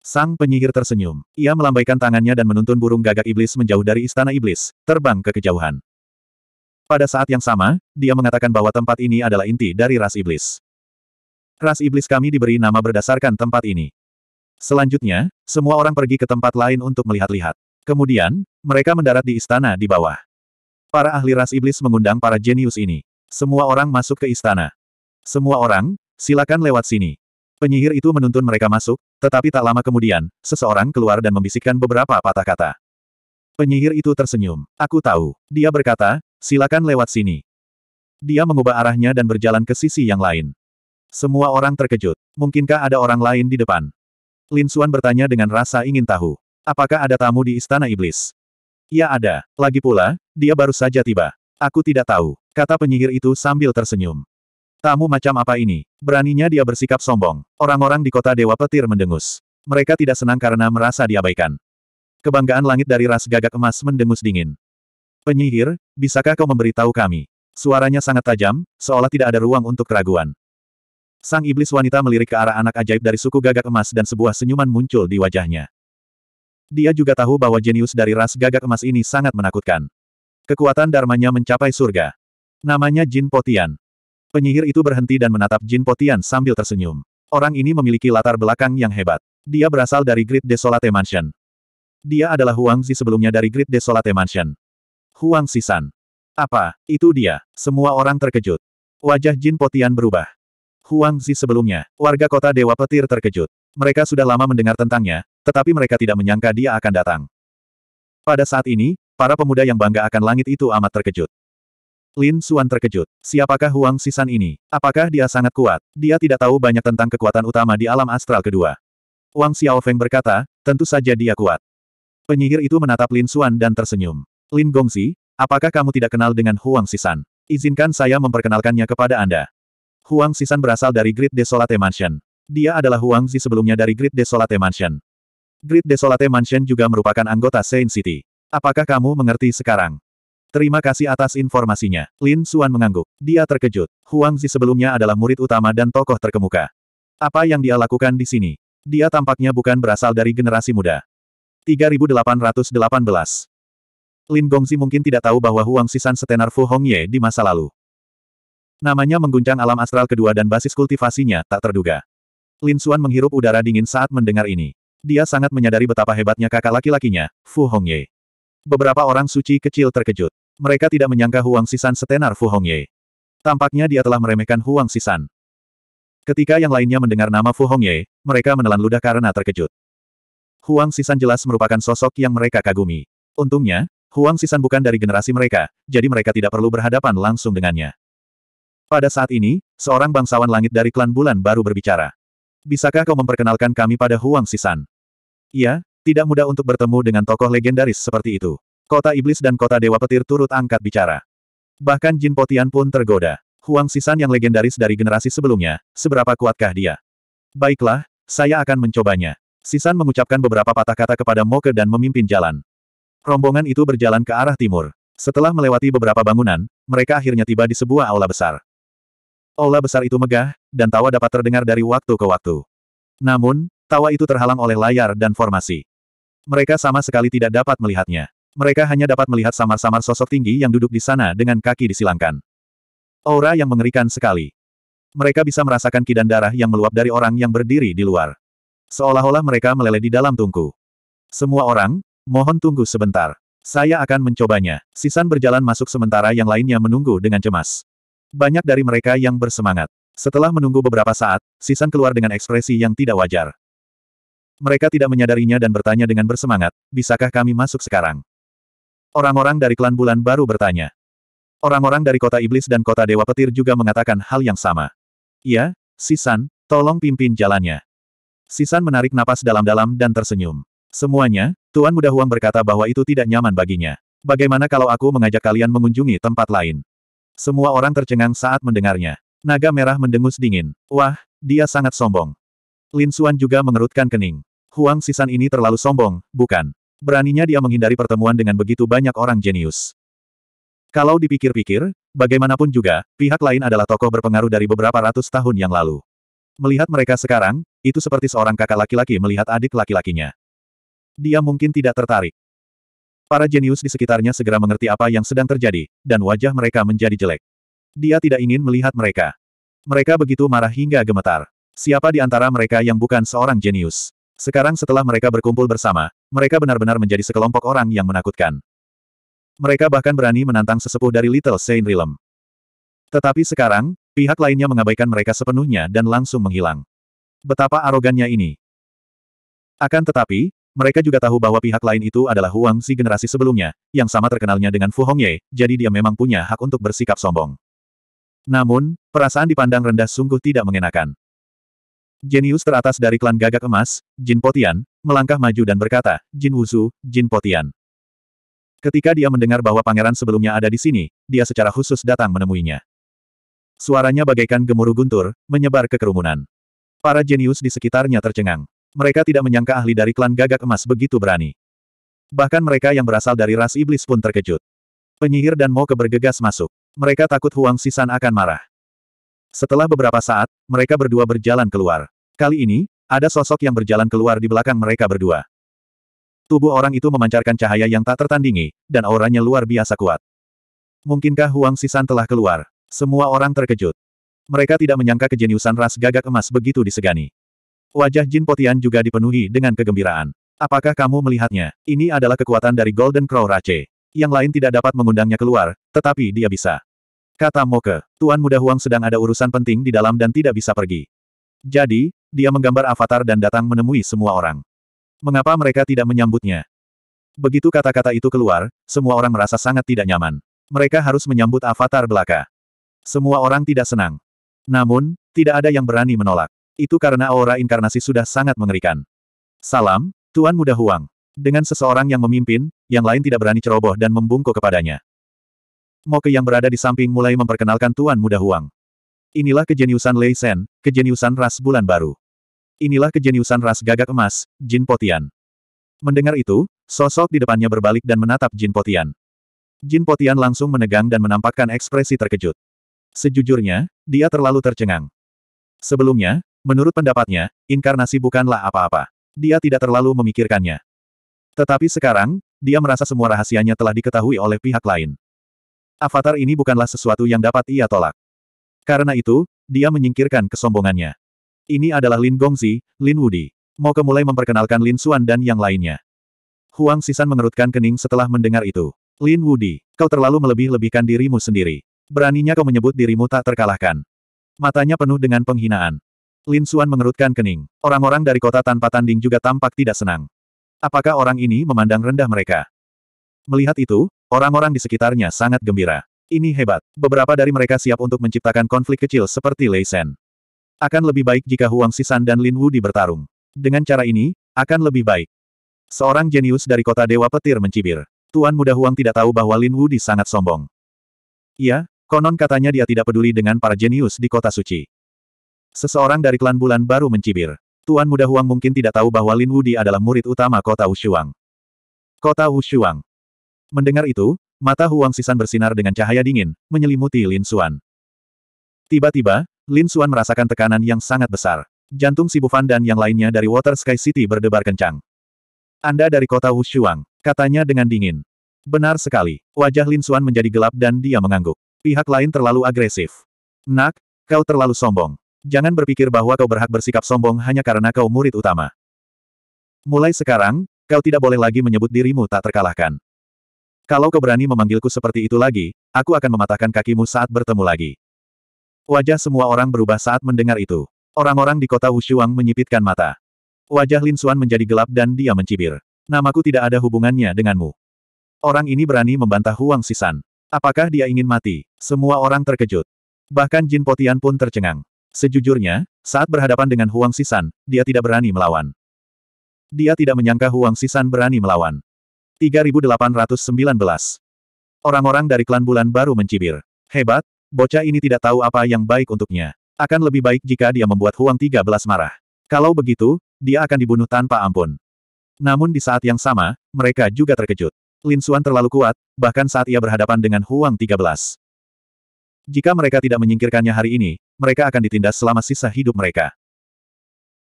Sang penyihir tersenyum. Ia melambaikan tangannya dan menuntun burung gagak iblis menjauh dari istana iblis, terbang ke kejauhan. Pada saat yang sama, dia mengatakan bahwa tempat ini adalah inti dari ras iblis. Ras iblis kami diberi nama berdasarkan tempat ini. Selanjutnya, semua orang pergi ke tempat lain untuk melihat-lihat. Kemudian, mereka mendarat di istana di bawah. Para ahli ras iblis mengundang para jenius ini. Semua orang masuk ke istana. Semua orang, silakan lewat sini. Penyihir itu menuntun mereka masuk, tetapi tak lama kemudian, seseorang keluar dan membisikkan beberapa patah kata. Penyihir itu tersenyum. Aku tahu. Dia berkata, silakan lewat sini. Dia mengubah arahnya dan berjalan ke sisi yang lain. Semua orang terkejut. Mungkinkah ada orang lain di depan? Lin Suan bertanya dengan rasa ingin tahu. Apakah ada tamu di Istana Iblis? Ya ada. Lagi pula, dia baru saja tiba. Aku tidak tahu, kata penyihir itu sambil tersenyum. Tamu macam apa ini? Beraninya dia bersikap sombong. Orang-orang di kota Dewa Petir mendengus. Mereka tidak senang karena merasa diabaikan. Kebanggaan langit dari ras gagak emas mendengus dingin. Penyihir, bisakah kau memberitahu kami? Suaranya sangat tajam, seolah tidak ada ruang untuk keraguan. Sang iblis wanita melirik ke arah anak ajaib dari suku gagak emas dan sebuah senyuman muncul di wajahnya. Dia juga tahu bahwa jenius dari ras gagak emas ini sangat menakutkan. Kekuatan dharmanya mencapai surga. Namanya Jin Potian. Penyihir itu berhenti dan menatap Jin Potian sambil tersenyum. Orang ini memiliki latar belakang yang hebat. Dia berasal dari Great Desolate Mansion. Dia adalah Huang Zi sebelumnya dari Great Desolate Mansion. Huang Sisan. Apa, itu dia? Semua orang terkejut. Wajah Jin Potian berubah. Huang Zi sebelumnya, warga kota Dewa Petir terkejut. Mereka sudah lama mendengar tentangnya, tetapi mereka tidak menyangka dia akan datang. Pada saat ini, para pemuda yang bangga akan langit itu amat terkejut. Lin Xuan terkejut. Siapakah Huang Sisan ini? Apakah dia sangat kuat? Dia tidak tahu banyak tentang kekuatan utama di alam astral kedua. Wang Xiaofeng berkata, tentu saja dia kuat. Penyihir itu menatap Lin Xuan dan tersenyum. Lin Gongzi, apakah kamu tidak kenal dengan Huang Sisan? Izinkan saya memperkenalkannya kepada Anda. Huang Sisan berasal dari Grid Desolate Mansion. Dia adalah Huang Zi sebelumnya dari Grid Desolate Mansion. Grid Desolate Mansion juga merupakan anggota Saint City. Apakah kamu mengerti sekarang? Terima kasih atas informasinya. Lin Suan mengangguk. Dia terkejut. Huang Zi sebelumnya adalah murid utama dan tokoh terkemuka. Apa yang dia lakukan di sini? Dia tampaknya bukan berasal dari generasi muda. 3818 Lin Gongzi mungkin tidak tahu bahwa Huang Sisan setenar Fu Hongye di masa lalu. Namanya mengguncang alam astral kedua dan basis kultivasinya tak terduga. Lin Xuan menghirup udara dingin saat mendengar ini. Dia sangat menyadari betapa hebatnya kakak laki-lakinya, Fu Hongye. Beberapa orang suci kecil terkejut. Mereka tidak menyangka Huang Sisan setenar Fu Hongye. Tampaknya dia telah meremehkan Huang Sisan. Ketika yang lainnya mendengar nama Fu Hongye, mereka menelan ludah karena terkejut. Huang Sisan jelas merupakan sosok yang mereka kagumi. Untungnya, Huang Sisan bukan dari generasi mereka, jadi mereka tidak perlu berhadapan langsung dengannya. Pada saat ini, seorang bangsawan langit dari klan bulan baru berbicara. Bisakah kau memperkenalkan kami pada Huang Sisan? Iya, tidak mudah untuk bertemu dengan tokoh legendaris seperti itu. Kota Iblis dan Kota Dewa Petir turut angkat bicara. Bahkan Jin Potian pun tergoda. Huang Sisan yang legendaris dari generasi sebelumnya, seberapa kuatkah dia? Baiklah, saya akan mencobanya. Sisan mengucapkan beberapa patah kata kepada Moke dan memimpin jalan. Rombongan itu berjalan ke arah timur. Setelah melewati beberapa bangunan, mereka akhirnya tiba di sebuah aula besar. Ola besar itu megah, dan tawa dapat terdengar dari waktu ke waktu. Namun, tawa itu terhalang oleh layar dan formasi. Mereka sama sekali tidak dapat melihatnya. Mereka hanya dapat melihat samar-samar sosok tinggi yang duduk di sana dengan kaki disilangkan. Aura yang mengerikan sekali. Mereka bisa merasakan kidan darah yang meluap dari orang yang berdiri di luar. Seolah-olah mereka meleleh di dalam tungku. Semua orang, mohon tunggu sebentar. Saya akan mencobanya. Sisan berjalan masuk sementara yang lainnya menunggu dengan cemas. Banyak dari mereka yang bersemangat. Setelah menunggu beberapa saat, Sisan keluar dengan ekspresi yang tidak wajar. Mereka tidak menyadarinya dan bertanya dengan bersemangat, bisakah kami masuk sekarang? Orang-orang dari klan bulan baru bertanya. Orang-orang dari kota iblis dan kota dewa petir juga mengatakan hal yang sama. Ya, Sisan, tolong pimpin jalannya. Sisan menarik napas dalam-dalam dan tersenyum. Semuanya, Tuan Muda Huang berkata bahwa itu tidak nyaman baginya. Bagaimana kalau aku mengajak kalian mengunjungi tempat lain? Semua orang tercengang saat mendengarnya. Naga merah mendengus dingin. Wah, dia sangat sombong. Lin Xuan juga mengerutkan kening. Huang Sisan ini terlalu sombong, bukan? Beraninya dia menghindari pertemuan dengan begitu banyak orang jenius. Kalau dipikir-pikir, bagaimanapun juga, pihak lain adalah tokoh berpengaruh dari beberapa ratus tahun yang lalu. Melihat mereka sekarang, itu seperti seorang kakak laki-laki melihat adik laki-lakinya. Dia mungkin tidak tertarik. Para jenius di sekitarnya segera mengerti apa yang sedang terjadi, dan wajah mereka menjadi jelek. Dia tidak ingin melihat mereka. Mereka begitu marah hingga gemetar. Siapa di antara mereka yang bukan seorang jenius? Sekarang setelah mereka berkumpul bersama, mereka benar-benar menjadi sekelompok orang yang menakutkan. Mereka bahkan berani menantang sesepuh dari Little Saint Realm. Tetapi sekarang, pihak lainnya mengabaikan mereka sepenuhnya dan langsung menghilang. Betapa arogannya ini. Akan tetapi, mereka juga tahu bahwa pihak lain itu adalah Huang Si generasi sebelumnya, yang sama terkenalnya dengan Fu Hongye, jadi dia memang punya hak untuk bersikap sombong. Namun, perasaan dipandang rendah sungguh tidak mengenakan. Jenius teratas dari klan gagak emas, Jin Potian, melangkah maju dan berkata, Jin Wusu, Jin Potian. Ketika dia mendengar bahwa pangeran sebelumnya ada di sini, dia secara khusus datang menemuinya. Suaranya bagaikan gemuruh guntur, menyebar ke kerumunan. Para jenius di sekitarnya tercengang mereka tidak menyangka ahli dari klan gagak emas begitu berani. Bahkan mereka yang berasal dari ras iblis pun terkejut. Penyihir dan Mo kebergegas masuk. Mereka takut Huang Sisan akan marah. Setelah beberapa saat, mereka berdua berjalan keluar. Kali ini, ada sosok yang berjalan keluar di belakang mereka berdua. Tubuh orang itu memancarkan cahaya yang tak tertandingi, dan auranya luar biasa kuat. Mungkinkah Huang Sisan telah keluar? Semua orang terkejut. Mereka tidak menyangka kejeniusan ras gagak emas begitu disegani. Wajah Jin Potian juga dipenuhi dengan kegembiraan. Apakah kamu melihatnya? Ini adalah kekuatan dari Golden Crow Rache. Yang lain tidak dapat mengundangnya keluar, tetapi dia bisa. Kata Moke, Tuan Muda Huang sedang ada urusan penting di dalam dan tidak bisa pergi. Jadi, dia menggambar avatar dan datang menemui semua orang. Mengapa mereka tidak menyambutnya? Begitu kata-kata itu keluar, semua orang merasa sangat tidak nyaman. Mereka harus menyambut avatar belaka. Semua orang tidak senang. Namun, tidak ada yang berani menolak. Itu karena aura inkarnasi sudah sangat mengerikan. Salam, Tuan Muda Huang. Dengan seseorang yang memimpin, yang lain tidak berani ceroboh dan membungkuk kepadanya. Moke yang berada di samping mulai memperkenalkan Tuan Muda Huang. Inilah kejeniusan Lei Sen, kejeniusan ras bulan baru. Inilah kejeniusan ras gagak emas, Jin Potian. Mendengar itu, sosok di depannya berbalik dan menatap Jin Potian. Jin Potian langsung menegang dan menampakkan ekspresi terkejut. Sejujurnya, dia terlalu tercengang. Sebelumnya, Menurut pendapatnya, inkarnasi bukanlah apa-apa. Dia tidak terlalu memikirkannya. Tetapi sekarang, dia merasa semua rahasianya telah diketahui oleh pihak lain. Avatar ini bukanlah sesuatu yang dapat ia tolak. Karena itu, dia menyingkirkan kesombongannya. Ini adalah Lin Gongzi, Lin Wudi. Mau kemulai memperkenalkan Lin Xuan dan yang lainnya. Huang Sisan mengerutkan kening setelah mendengar itu. Lin Wudi, kau terlalu melebih-lebihkan dirimu sendiri. Beraninya kau menyebut dirimu tak terkalahkan. Matanya penuh dengan penghinaan. Lin Suan mengerutkan kening. Orang-orang dari kota tanpa tanding juga tampak tidak senang. Apakah orang ini memandang rendah mereka? Melihat itu, orang-orang di sekitarnya sangat gembira. Ini hebat. Beberapa dari mereka siap untuk menciptakan konflik kecil seperti Lei Shen. Akan lebih baik jika Huang Sisan dan Lin Wu bertarung. Dengan cara ini, akan lebih baik. Seorang jenius dari kota Dewa Petir mencibir. Tuan muda Huang tidak tahu bahwa Lin Wu di sangat sombong. Iya, konon katanya dia tidak peduli dengan para jenius di kota suci. Seseorang dari klan bulan baru mencibir. Tuan Muda Huang mungkin tidak tahu bahwa Lin Wudi adalah murid utama kota Wushuang. Kota Wushuang. Mendengar itu, mata Huang Sisan bersinar dengan cahaya dingin, menyelimuti Lin Xuan. Tiba-tiba, Lin Xuan merasakan tekanan yang sangat besar. Jantung si Bufan dan yang lainnya dari Water Sky City berdebar kencang. Anda dari kota Wushuang, katanya dengan dingin. Benar sekali, wajah Lin Xuan menjadi gelap dan dia mengangguk. Pihak lain terlalu agresif. Nak, kau terlalu sombong. Jangan berpikir bahwa kau berhak bersikap sombong hanya karena kau murid utama. Mulai sekarang, kau tidak boleh lagi menyebut dirimu tak terkalahkan. Kalau kau berani memanggilku seperti itu lagi, aku akan mematahkan kakimu saat bertemu lagi. Wajah semua orang berubah saat mendengar itu. Orang-orang di kota Wushuang menyipitkan mata. Wajah Lin Xuan menjadi gelap dan dia mencibir. Namaku tidak ada hubungannya denganmu. Orang ini berani membantah Huang Sisan. Apakah dia ingin mati? Semua orang terkejut. Bahkan Jin Potian pun tercengang. Sejujurnya, saat berhadapan dengan Huang Sisan, dia tidak berani melawan. Dia tidak menyangka Huang Sisan berani melawan. 3819. Orang-orang dari klan bulan baru mencibir. Hebat, bocah ini tidak tahu apa yang baik untuknya. Akan lebih baik jika dia membuat Huang 13 marah. Kalau begitu, dia akan dibunuh tanpa ampun. Namun di saat yang sama, mereka juga terkejut. Lin Xuan terlalu kuat, bahkan saat ia berhadapan dengan Huang 13. Jika mereka tidak menyingkirkannya hari ini, mereka akan ditindas selama sisa hidup mereka.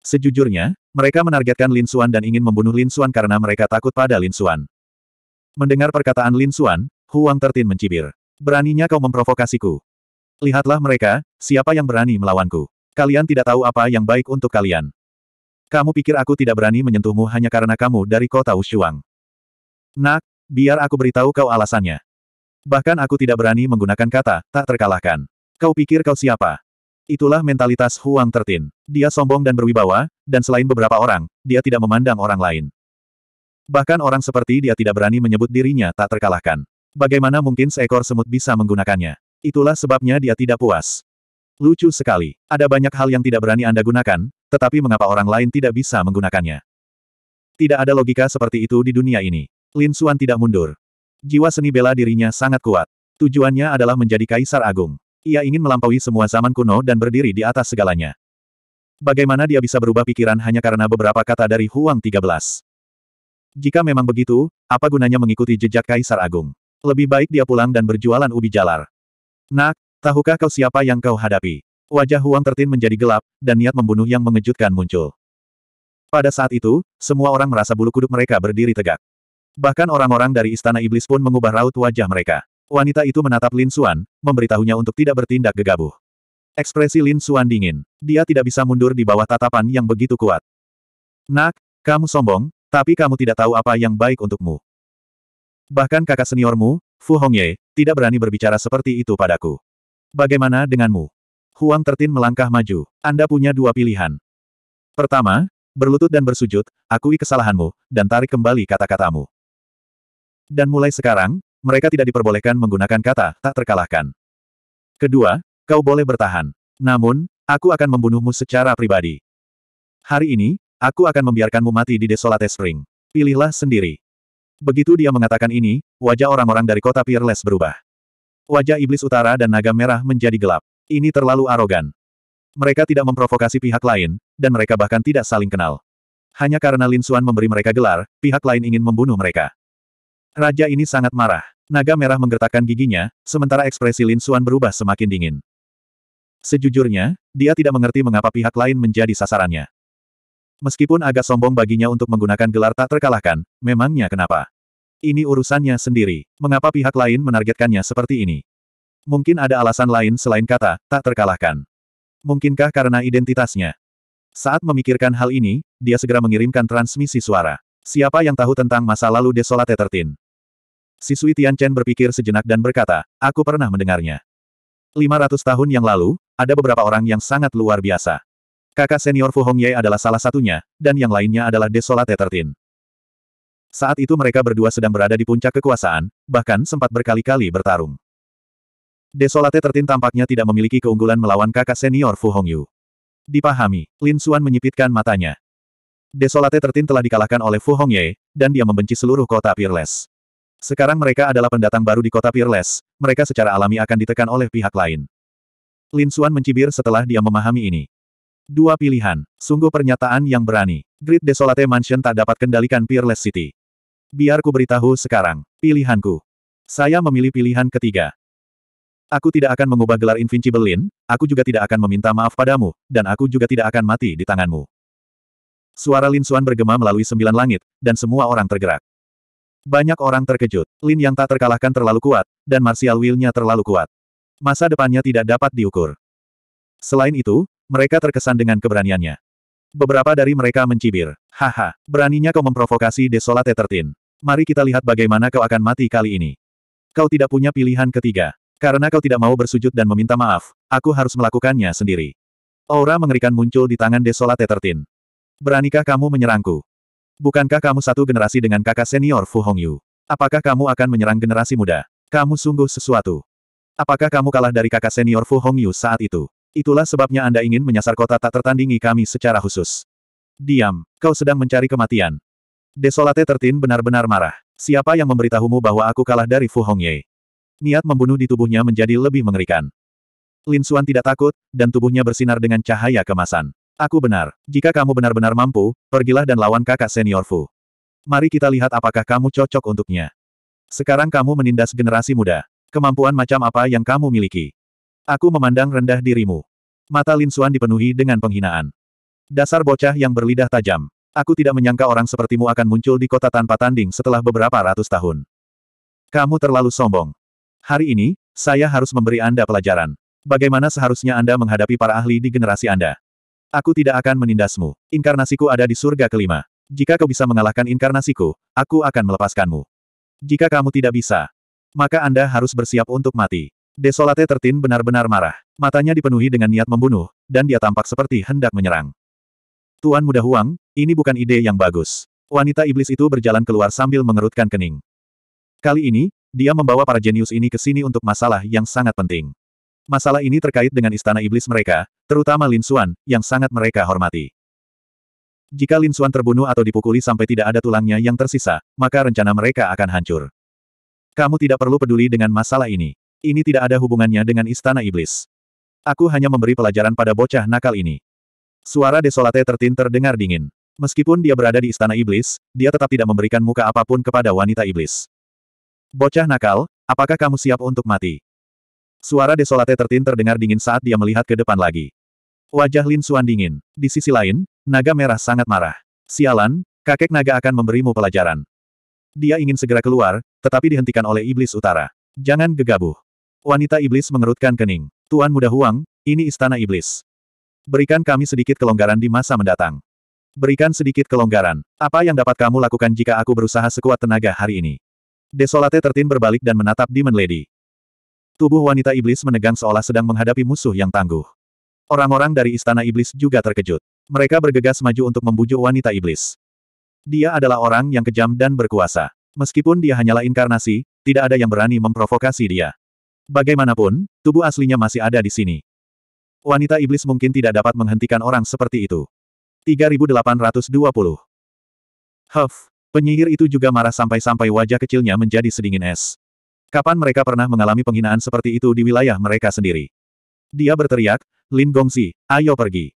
Sejujurnya, mereka menargetkan Lin Xuan dan ingin membunuh Lin Xuan karena mereka takut pada Lin Xuan. Mendengar perkataan Lin Xuan, Huang Tertin mencibir. Beraninya kau memprovokasiku. Lihatlah mereka, siapa yang berani melawanku. Kalian tidak tahu apa yang baik untuk kalian. Kamu pikir aku tidak berani menyentuhmu hanya karena kamu dari kota Ushuang. Nak, biar aku beritahu kau alasannya. Bahkan aku tidak berani menggunakan kata, tak terkalahkan. Kau pikir kau siapa? Itulah mentalitas Huang Tertin. Dia sombong dan berwibawa, dan selain beberapa orang, dia tidak memandang orang lain. Bahkan orang seperti dia tidak berani menyebut dirinya tak terkalahkan. Bagaimana mungkin seekor semut bisa menggunakannya? Itulah sebabnya dia tidak puas. Lucu sekali. Ada banyak hal yang tidak berani Anda gunakan, tetapi mengapa orang lain tidak bisa menggunakannya? Tidak ada logika seperti itu di dunia ini. Lin Xuan tidak mundur. Jiwa seni bela dirinya sangat kuat. Tujuannya adalah menjadi kaisar agung. Ia ingin melampaui semua zaman kuno dan berdiri di atas segalanya. Bagaimana dia bisa berubah pikiran hanya karena beberapa kata dari Huang 13? Jika memang begitu, apa gunanya mengikuti jejak kaisar agung? Lebih baik dia pulang dan berjualan ubi jalar. Nak, tahukah kau siapa yang kau hadapi? Wajah Huang Tertin menjadi gelap, dan niat membunuh yang mengejutkan muncul. Pada saat itu, semua orang merasa bulu kuduk mereka berdiri tegak. Bahkan orang-orang dari Istana Iblis pun mengubah raut wajah mereka. Wanita itu menatap Lin Xuan, memberitahunya untuk tidak bertindak gegabah. Ekspresi Lin Xuan dingin. Dia tidak bisa mundur di bawah tatapan yang begitu kuat. Nak, kamu sombong, tapi kamu tidak tahu apa yang baik untukmu. Bahkan kakak seniormu, Fu Hongye, tidak berani berbicara seperti itu padaku. Bagaimana denganmu? Huang Tertin melangkah maju. Anda punya dua pilihan. Pertama, berlutut dan bersujud, akui kesalahanmu, dan tarik kembali kata-katamu. Dan mulai sekarang, mereka tidak diperbolehkan menggunakan kata tak terkalahkan. Kedua, kau boleh bertahan. Namun, aku akan membunuhmu secara pribadi. Hari ini, aku akan membiarkanmu mati di Desolate Spring. Pilihlah sendiri. Begitu dia mengatakan ini, wajah orang-orang dari kota Peerless berubah. Wajah iblis utara dan naga merah menjadi gelap. Ini terlalu arogan. Mereka tidak memprovokasi pihak lain, dan mereka bahkan tidak saling kenal. Hanya karena Lin Suan memberi mereka gelar, pihak lain ingin membunuh mereka. Raja ini sangat marah. Naga merah menggertakkan giginya, sementara ekspresi Lin Suan berubah semakin dingin. Sejujurnya, dia tidak mengerti mengapa pihak lain menjadi sasarannya. Meskipun agak sombong baginya untuk menggunakan gelar tak terkalahkan, memangnya kenapa? Ini urusannya sendiri. Mengapa pihak lain menargetkannya seperti ini? Mungkin ada alasan lain selain kata, tak terkalahkan. Mungkinkah karena identitasnya? Saat memikirkan hal ini, dia segera mengirimkan transmisi suara. Siapa yang tahu tentang masa lalu Desolate Tertin? Si Sui Chen berpikir sejenak dan berkata, aku pernah mendengarnya. 500 tahun yang lalu, ada beberapa orang yang sangat luar biasa. Kakak senior Fu Hongye adalah salah satunya, dan yang lainnya adalah Desolate Tertin. Saat itu mereka berdua sedang berada di puncak kekuasaan, bahkan sempat berkali-kali bertarung. Desolate Tertin tampaknya tidak memiliki keunggulan melawan kakak senior Fu Hongyu. Dipahami, Lin Xuan menyipitkan matanya. Desolate Tertin telah dikalahkan oleh Fu Hongye, dan dia membenci seluruh kota Peerless. Sekarang mereka adalah pendatang baru di kota Peerless, mereka secara alami akan ditekan oleh pihak lain. Lin Suan mencibir setelah dia memahami ini. Dua pilihan, sungguh pernyataan yang berani. Grid Desolate Mansion tak dapat kendalikan Peerless City. Biar ku beritahu sekarang, pilihanku. Saya memilih pilihan ketiga. Aku tidak akan mengubah gelar Invincible Lin, aku juga tidak akan meminta maaf padamu, dan aku juga tidak akan mati di tanganmu. Suara Lin Suan bergema melalui sembilan langit, dan semua orang tergerak. Banyak orang terkejut. Lin yang tak terkalahkan terlalu kuat, dan martial will-nya terlalu kuat. Masa depannya tidak dapat diukur. Selain itu, mereka terkesan dengan keberaniannya. Beberapa dari mereka mencibir. Haha, beraninya kau memprovokasi Desolate Tertin. Mari kita lihat bagaimana kau akan mati kali ini. Kau tidak punya pilihan ketiga. Karena kau tidak mau bersujud dan meminta maaf, aku harus melakukannya sendiri. Aura mengerikan muncul di tangan Desolate Tertin. Beranikah kamu menyerangku? Bukankah kamu satu generasi dengan kakak senior Fu Hongyu? Apakah kamu akan menyerang generasi muda? Kamu sungguh sesuatu. Apakah kamu kalah dari kakak senior Fu Hongyu saat itu? Itulah sebabnya Anda ingin menyasar kota tak tertandingi kami secara khusus. Diam, kau sedang mencari kematian. Desolate Tertin benar-benar marah. Siapa yang memberitahumu bahwa aku kalah dari Fu Hongye? Niat membunuh di tubuhnya menjadi lebih mengerikan. Lin Xuan tidak takut, dan tubuhnya bersinar dengan cahaya kemasan. Aku benar. Jika kamu benar-benar mampu, pergilah dan lawan kakak senior Fu. Mari kita lihat apakah kamu cocok untuknya. Sekarang kamu menindas generasi muda. Kemampuan macam apa yang kamu miliki? Aku memandang rendah dirimu. Mata Lin Xuan dipenuhi dengan penghinaan. Dasar bocah yang berlidah tajam. Aku tidak menyangka orang sepertimu akan muncul di kota tanpa tanding setelah beberapa ratus tahun. Kamu terlalu sombong. Hari ini, saya harus memberi Anda pelajaran. Bagaimana seharusnya Anda menghadapi para ahli di generasi Anda? Aku tidak akan menindasmu. Inkarnasiku ada di surga kelima. Jika kau bisa mengalahkan inkarnasiku, aku akan melepaskanmu. Jika kamu tidak bisa, maka Anda harus bersiap untuk mati. Desolate Tertin benar-benar marah. Matanya dipenuhi dengan niat membunuh, dan dia tampak seperti hendak menyerang. Tuan Muda Huang, ini bukan ide yang bagus. Wanita iblis itu berjalan keluar sambil mengerutkan kening. Kali ini, dia membawa para jenius ini ke sini untuk masalah yang sangat penting. Masalah ini terkait dengan istana iblis mereka, Terutama Lin Xuan, yang sangat mereka hormati. Jika Lin Xuan terbunuh atau dipukuli sampai tidak ada tulangnya yang tersisa, maka rencana mereka akan hancur. Kamu tidak perlu peduli dengan masalah ini. Ini tidak ada hubungannya dengan Istana Iblis. Aku hanya memberi pelajaran pada bocah nakal ini. Suara Desolate tertin terdengar dingin. Meskipun dia berada di Istana Iblis, dia tetap tidak memberikan muka apapun kepada wanita iblis. Bocah nakal, apakah kamu siap untuk mati? Suara desolate tertin terdengar dingin saat dia melihat ke depan lagi. Wajah Lin Suan dingin. Di sisi lain, naga merah sangat marah. Sialan, kakek naga akan memberimu pelajaran. Dia ingin segera keluar, tetapi dihentikan oleh iblis utara. Jangan gegabah. Wanita iblis mengerutkan kening. Tuan Muda Huang, ini istana iblis. Berikan kami sedikit kelonggaran di masa mendatang. Berikan sedikit kelonggaran. Apa yang dapat kamu lakukan jika aku berusaha sekuat tenaga hari ini? Desolate tertin berbalik dan menatap Demon Lady. Tubuh wanita iblis menegang seolah sedang menghadapi musuh yang tangguh. Orang-orang dari istana iblis juga terkejut. Mereka bergegas maju untuk membujuk wanita iblis. Dia adalah orang yang kejam dan berkuasa. Meskipun dia hanyalah inkarnasi, tidak ada yang berani memprovokasi dia. Bagaimanapun, tubuh aslinya masih ada di sini. Wanita iblis mungkin tidak dapat menghentikan orang seperti itu. 3820. Huff, penyihir itu juga marah sampai-sampai wajah kecilnya menjadi sedingin es. Kapan mereka pernah mengalami penghinaan seperti itu di wilayah mereka sendiri? Dia berteriak, Lin Gongsi, ayo pergi.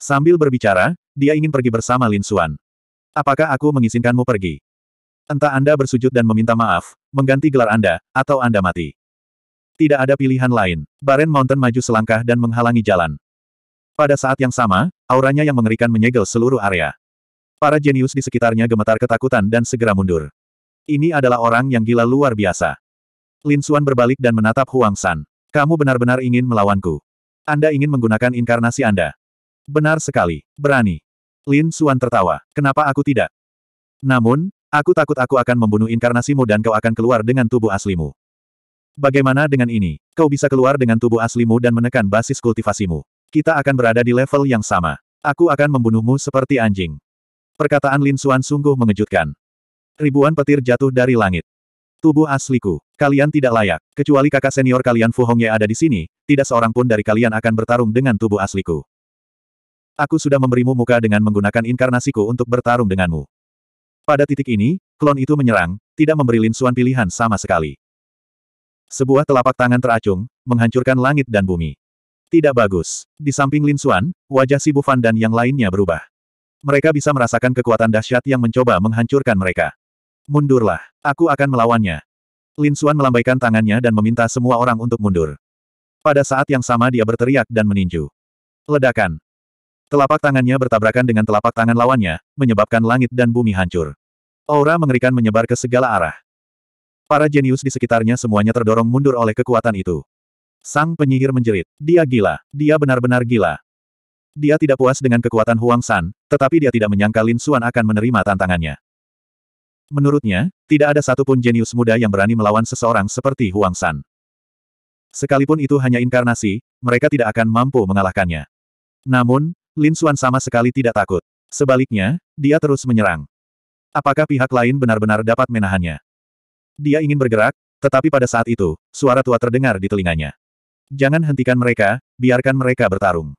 Sambil berbicara, dia ingin pergi bersama Lin Xuan. Apakah aku mengizinkanmu pergi? Entah Anda bersujud dan meminta maaf, mengganti gelar Anda, atau Anda mati. Tidak ada pilihan lain. Baren Mountain maju selangkah dan menghalangi jalan. Pada saat yang sama, auranya yang mengerikan menyegel seluruh area. Para jenius di sekitarnya gemetar ketakutan dan segera mundur. Ini adalah orang yang gila luar biasa. Lin Suan berbalik dan menatap Huang San. Kamu benar-benar ingin melawanku. Anda ingin menggunakan inkarnasi Anda. Benar sekali, berani. Lin Suan tertawa. Kenapa aku tidak? Namun, aku takut aku akan membunuh inkarnasimu dan kau akan keluar dengan tubuh aslimu. Bagaimana dengan ini? Kau bisa keluar dengan tubuh aslimu dan menekan basis kultivasimu. Kita akan berada di level yang sama. Aku akan membunuhmu seperti anjing. Perkataan Lin Suan sungguh mengejutkan. Ribuan petir jatuh dari langit. Tubuh asliku. Kalian tidak layak. Kecuali kakak senior kalian Fu Hongye ada di sini, tidak seorang pun dari kalian akan bertarung dengan tubuh asliku. Aku sudah memberimu muka dengan menggunakan inkarnasiku untuk bertarung denganmu. Pada titik ini, klon itu menyerang, tidak memberi Lin Xuan pilihan sama sekali. Sebuah telapak tangan teracung, menghancurkan langit dan bumi. Tidak bagus. Di samping Lin Xuan, wajah si Bufan dan yang lainnya berubah. Mereka bisa merasakan kekuatan dahsyat yang mencoba menghancurkan mereka. Mundurlah. Aku akan melawannya. Lin Xuan melambaikan tangannya dan meminta semua orang untuk mundur. Pada saat yang sama dia berteriak dan meninju. Ledakan. Telapak tangannya bertabrakan dengan telapak tangan lawannya, menyebabkan langit dan bumi hancur. Aura mengerikan menyebar ke segala arah. Para jenius di sekitarnya semuanya terdorong mundur oleh kekuatan itu. Sang penyihir menjerit. Dia gila. Dia benar-benar gila. Dia tidak puas dengan kekuatan Huang San, tetapi dia tidak menyangka Lin Xuan akan menerima tantangannya. Menurutnya, tidak ada satupun jenius muda yang berani melawan seseorang seperti Huang San. Sekalipun itu hanya inkarnasi, mereka tidak akan mampu mengalahkannya. Namun, Lin Xuan sama sekali tidak takut. Sebaliknya, dia terus menyerang. Apakah pihak lain benar-benar dapat menahannya? Dia ingin bergerak, tetapi pada saat itu, suara tua terdengar di telinganya. Jangan hentikan mereka, biarkan mereka bertarung.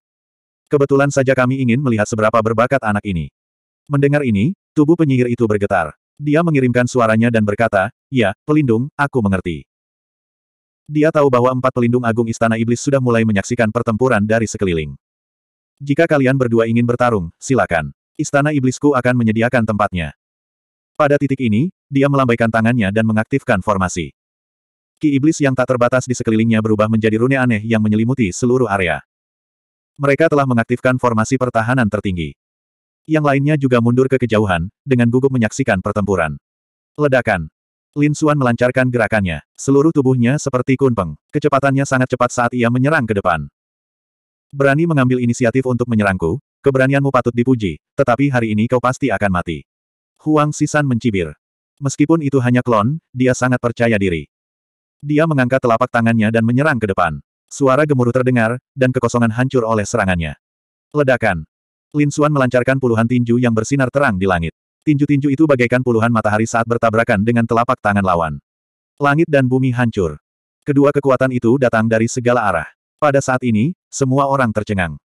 Kebetulan saja kami ingin melihat seberapa berbakat anak ini. Mendengar ini, tubuh penyihir itu bergetar. Dia mengirimkan suaranya dan berkata, Ya, pelindung, aku mengerti. Dia tahu bahwa empat pelindung agung Istana Iblis sudah mulai menyaksikan pertempuran dari sekeliling. Jika kalian berdua ingin bertarung, silakan. Istana Iblisku akan menyediakan tempatnya. Pada titik ini, dia melambaikan tangannya dan mengaktifkan formasi. Ki Iblis yang tak terbatas di sekelilingnya berubah menjadi rune aneh yang menyelimuti seluruh area. Mereka telah mengaktifkan formasi pertahanan tertinggi. Yang lainnya juga mundur ke kejauhan, dengan gugup menyaksikan pertempuran. Ledakan. Lin Suan melancarkan gerakannya. Seluruh tubuhnya seperti kunpeng. Kecepatannya sangat cepat saat ia menyerang ke depan. Berani mengambil inisiatif untuk menyerangku, keberanianmu patut dipuji, tetapi hari ini kau pasti akan mati. Huang Sisan mencibir. Meskipun itu hanya klon, dia sangat percaya diri. Dia mengangkat telapak tangannya dan menyerang ke depan. Suara gemuruh terdengar, dan kekosongan hancur oleh serangannya. Ledakan. Lin Xuan melancarkan puluhan tinju yang bersinar terang di langit. Tinju-tinju itu bagaikan puluhan matahari saat bertabrakan dengan telapak tangan lawan. Langit dan bumi hancur. Kedua kekuatan itu datang dari segala arah. Pada saat ini, semua orang tercengang.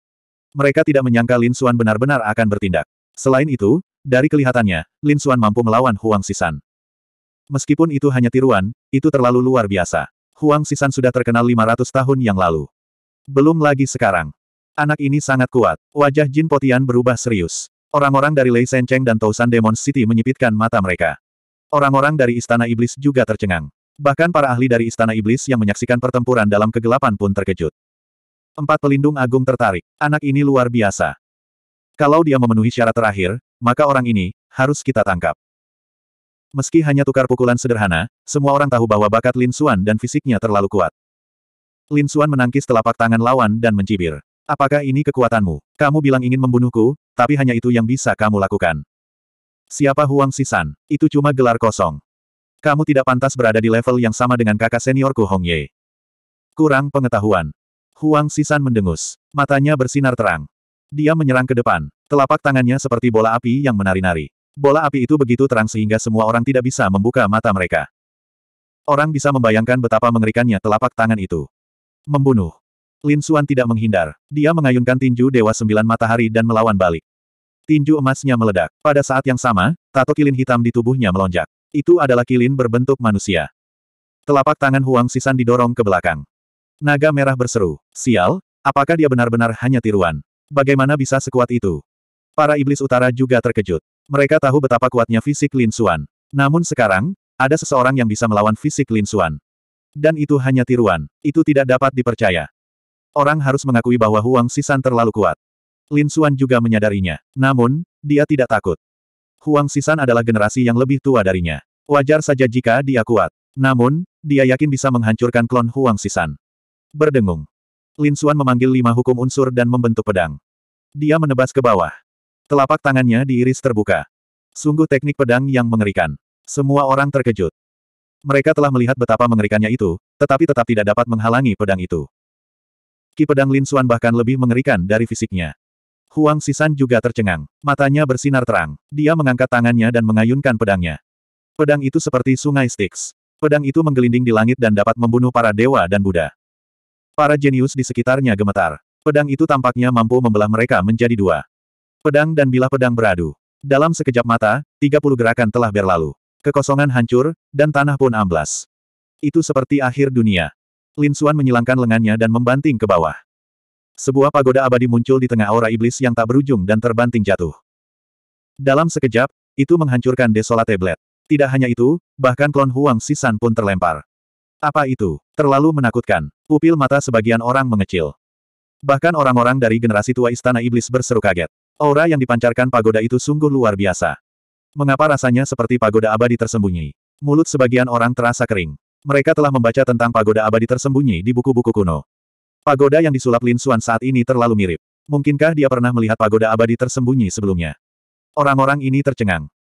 Mereka tidak menyangka Lin Xuan benar-benar akan bertindak. Selain itu, dari kelihatannya, Lin Xuan mampu melawan Huang Sisan. Meskipun itu hanya tiruan, itu terlalu luar biasa. Huang Sisan sudah terkenal 500 tahun yang lalu. Belum lagi sekarang. Anak ini sangat kuat. Wajah Jin Potian berubah serius. Orang-orang dari Lei Sencheng dan Tousan Demon City menyipitkan mata mereka. Orang-orang dari Istana Iblis juga tercengang. Bahkan para ahli dari Istana Iblis yang menyaksikan pertempuran dalam kegelapan pun terkejut. Empat pelindung agung tertarik. Anak ini luar biasa. Kalau dia memenuhi syarat terakhir, maka orang ini, harus kita tangkap. Meski hanya tukar pukulan sederhana, semua orang tahu bahwa bakat Lin Xuan dan fisiknya terlalu kuat. Lin Xuan menangkis telapak tangan lawan dan mencibir. Apakah ini kekuatanmu? Kamu bilang ingin membunuhku, tapi hanya itu yang bisa kamu lakukan. Siapa Huang Sisan? Itu cuma gelar kosong. Kamu tidak pantas berada di level yang sama dengan kakak seniorku Hong Ye. Kurang pengetahuan. Huang Sisan mendengus. Matanya bersinar terang. Dia menyerang ke depan. Telapak tangannya seperti bola api yang menari-nari. Bola api itu begitu terang sehingga semua orang tidak bisa membuka mata mereka. Orang bisa membayangkan betapa mengerikannya telapak tangan itu. Membunuh. Lin Suan tidak menghindar. Dia mengayunkan tinju Dewa Sembilan Matahari dan melawan balik. Tinju emasnya meledak. Pada saat yang sama, tato kilin hitam di tubuhnya melonjak. Itu adalah kilin berbentuk manusia. Telapak tangan Huang Sisan didorong ke belakang. Naga merah berseru, Sial, apakah dia benar-benar hanya tiruan? Bagaimana bisa sekuat itu? Para iblis utara juga terkejut. Mereka tahu betapa kuatnya fisik Lin Suan. Namun sekarang, ada seseorang yang bisa melawan fisik Lin Suan. Dan itu hanya tiruan. Itu tidak dapat dipercaya orang harus mengakui bahwa Huang Sisan terlalu kuat. Lin Xuan juga menyadarinya. Namun, dia tidak takut. Huang Sisan adalah generasi yang lebih tua darinya. Wajar saja jika dia kuat. Namun, dia yakin bisa menghancurkan klon Huang Sisan. Berdengung. Lin Xuan memanggil lima hukum unsur dan membentuk pedang. Dia menebas ke bawah. Telapak tangannya diiris terbuka. Sungguh teknik pedang yang mengerikan. Semua orang terkejut. Mereka telah melihat betapa mengerikannya itu, tetapi tetap tidak dapat menghalangi pedang itu. Ki pedang Lin Suan bahkan lebih mengerikan dari fisiknya. Huang Sisan juga tercengang. Matanya bersinar terang. Dia mengangkat tangannya dan mengayunkan pedangnya. Pedang itu seperti sungai Styx. Pedang itu menggelinding di langit dan dapat membunuh para dewa dan Buddha. Para jenius di sekitarnya gemetar. Pedang itu tampaknya mampu membelah mereka menjadi dua. Pedang dan bilah pedang beradu. Dalam sekejap mata, 30 gerakan telah berlalu. Kekosongan hancur, dan tanah pun amblas. Itu seperti akhir dunia. Lin Suan menyilangkan lengannya dan membanting ke bawah. Sebuah pagoda abadi muncul di tengah aura iblis yang tak berujung dan terbanting jatuh. Dalam sekejap, itu menghancurkan Desolate Blade. Tidak hanya itu, bahkan klon Huang Sisan pun terlempar. Apa itu? Terlalu menakutkan. Pupil mata sebagian orang mengecil. Bahkan orang-orang dari generasi tua istana iblis berseru kaget. Aura yang dipancarkan pagoda itu sungguh luar biasa. Mengapa rasanya seperti pagoda abadi tersembunyi? Mulut sebagian orang terasa kering mereka telah membaca tentang pagoda abadi tersembunyi di buku-buku kuno. Pagoda yang disulap Lin Xuan saat ini terlalu mirip. Mungkinkah dia pernah melihat pagoda abadi tersembunyi sebelumnya? Orang-orang ini tercengang.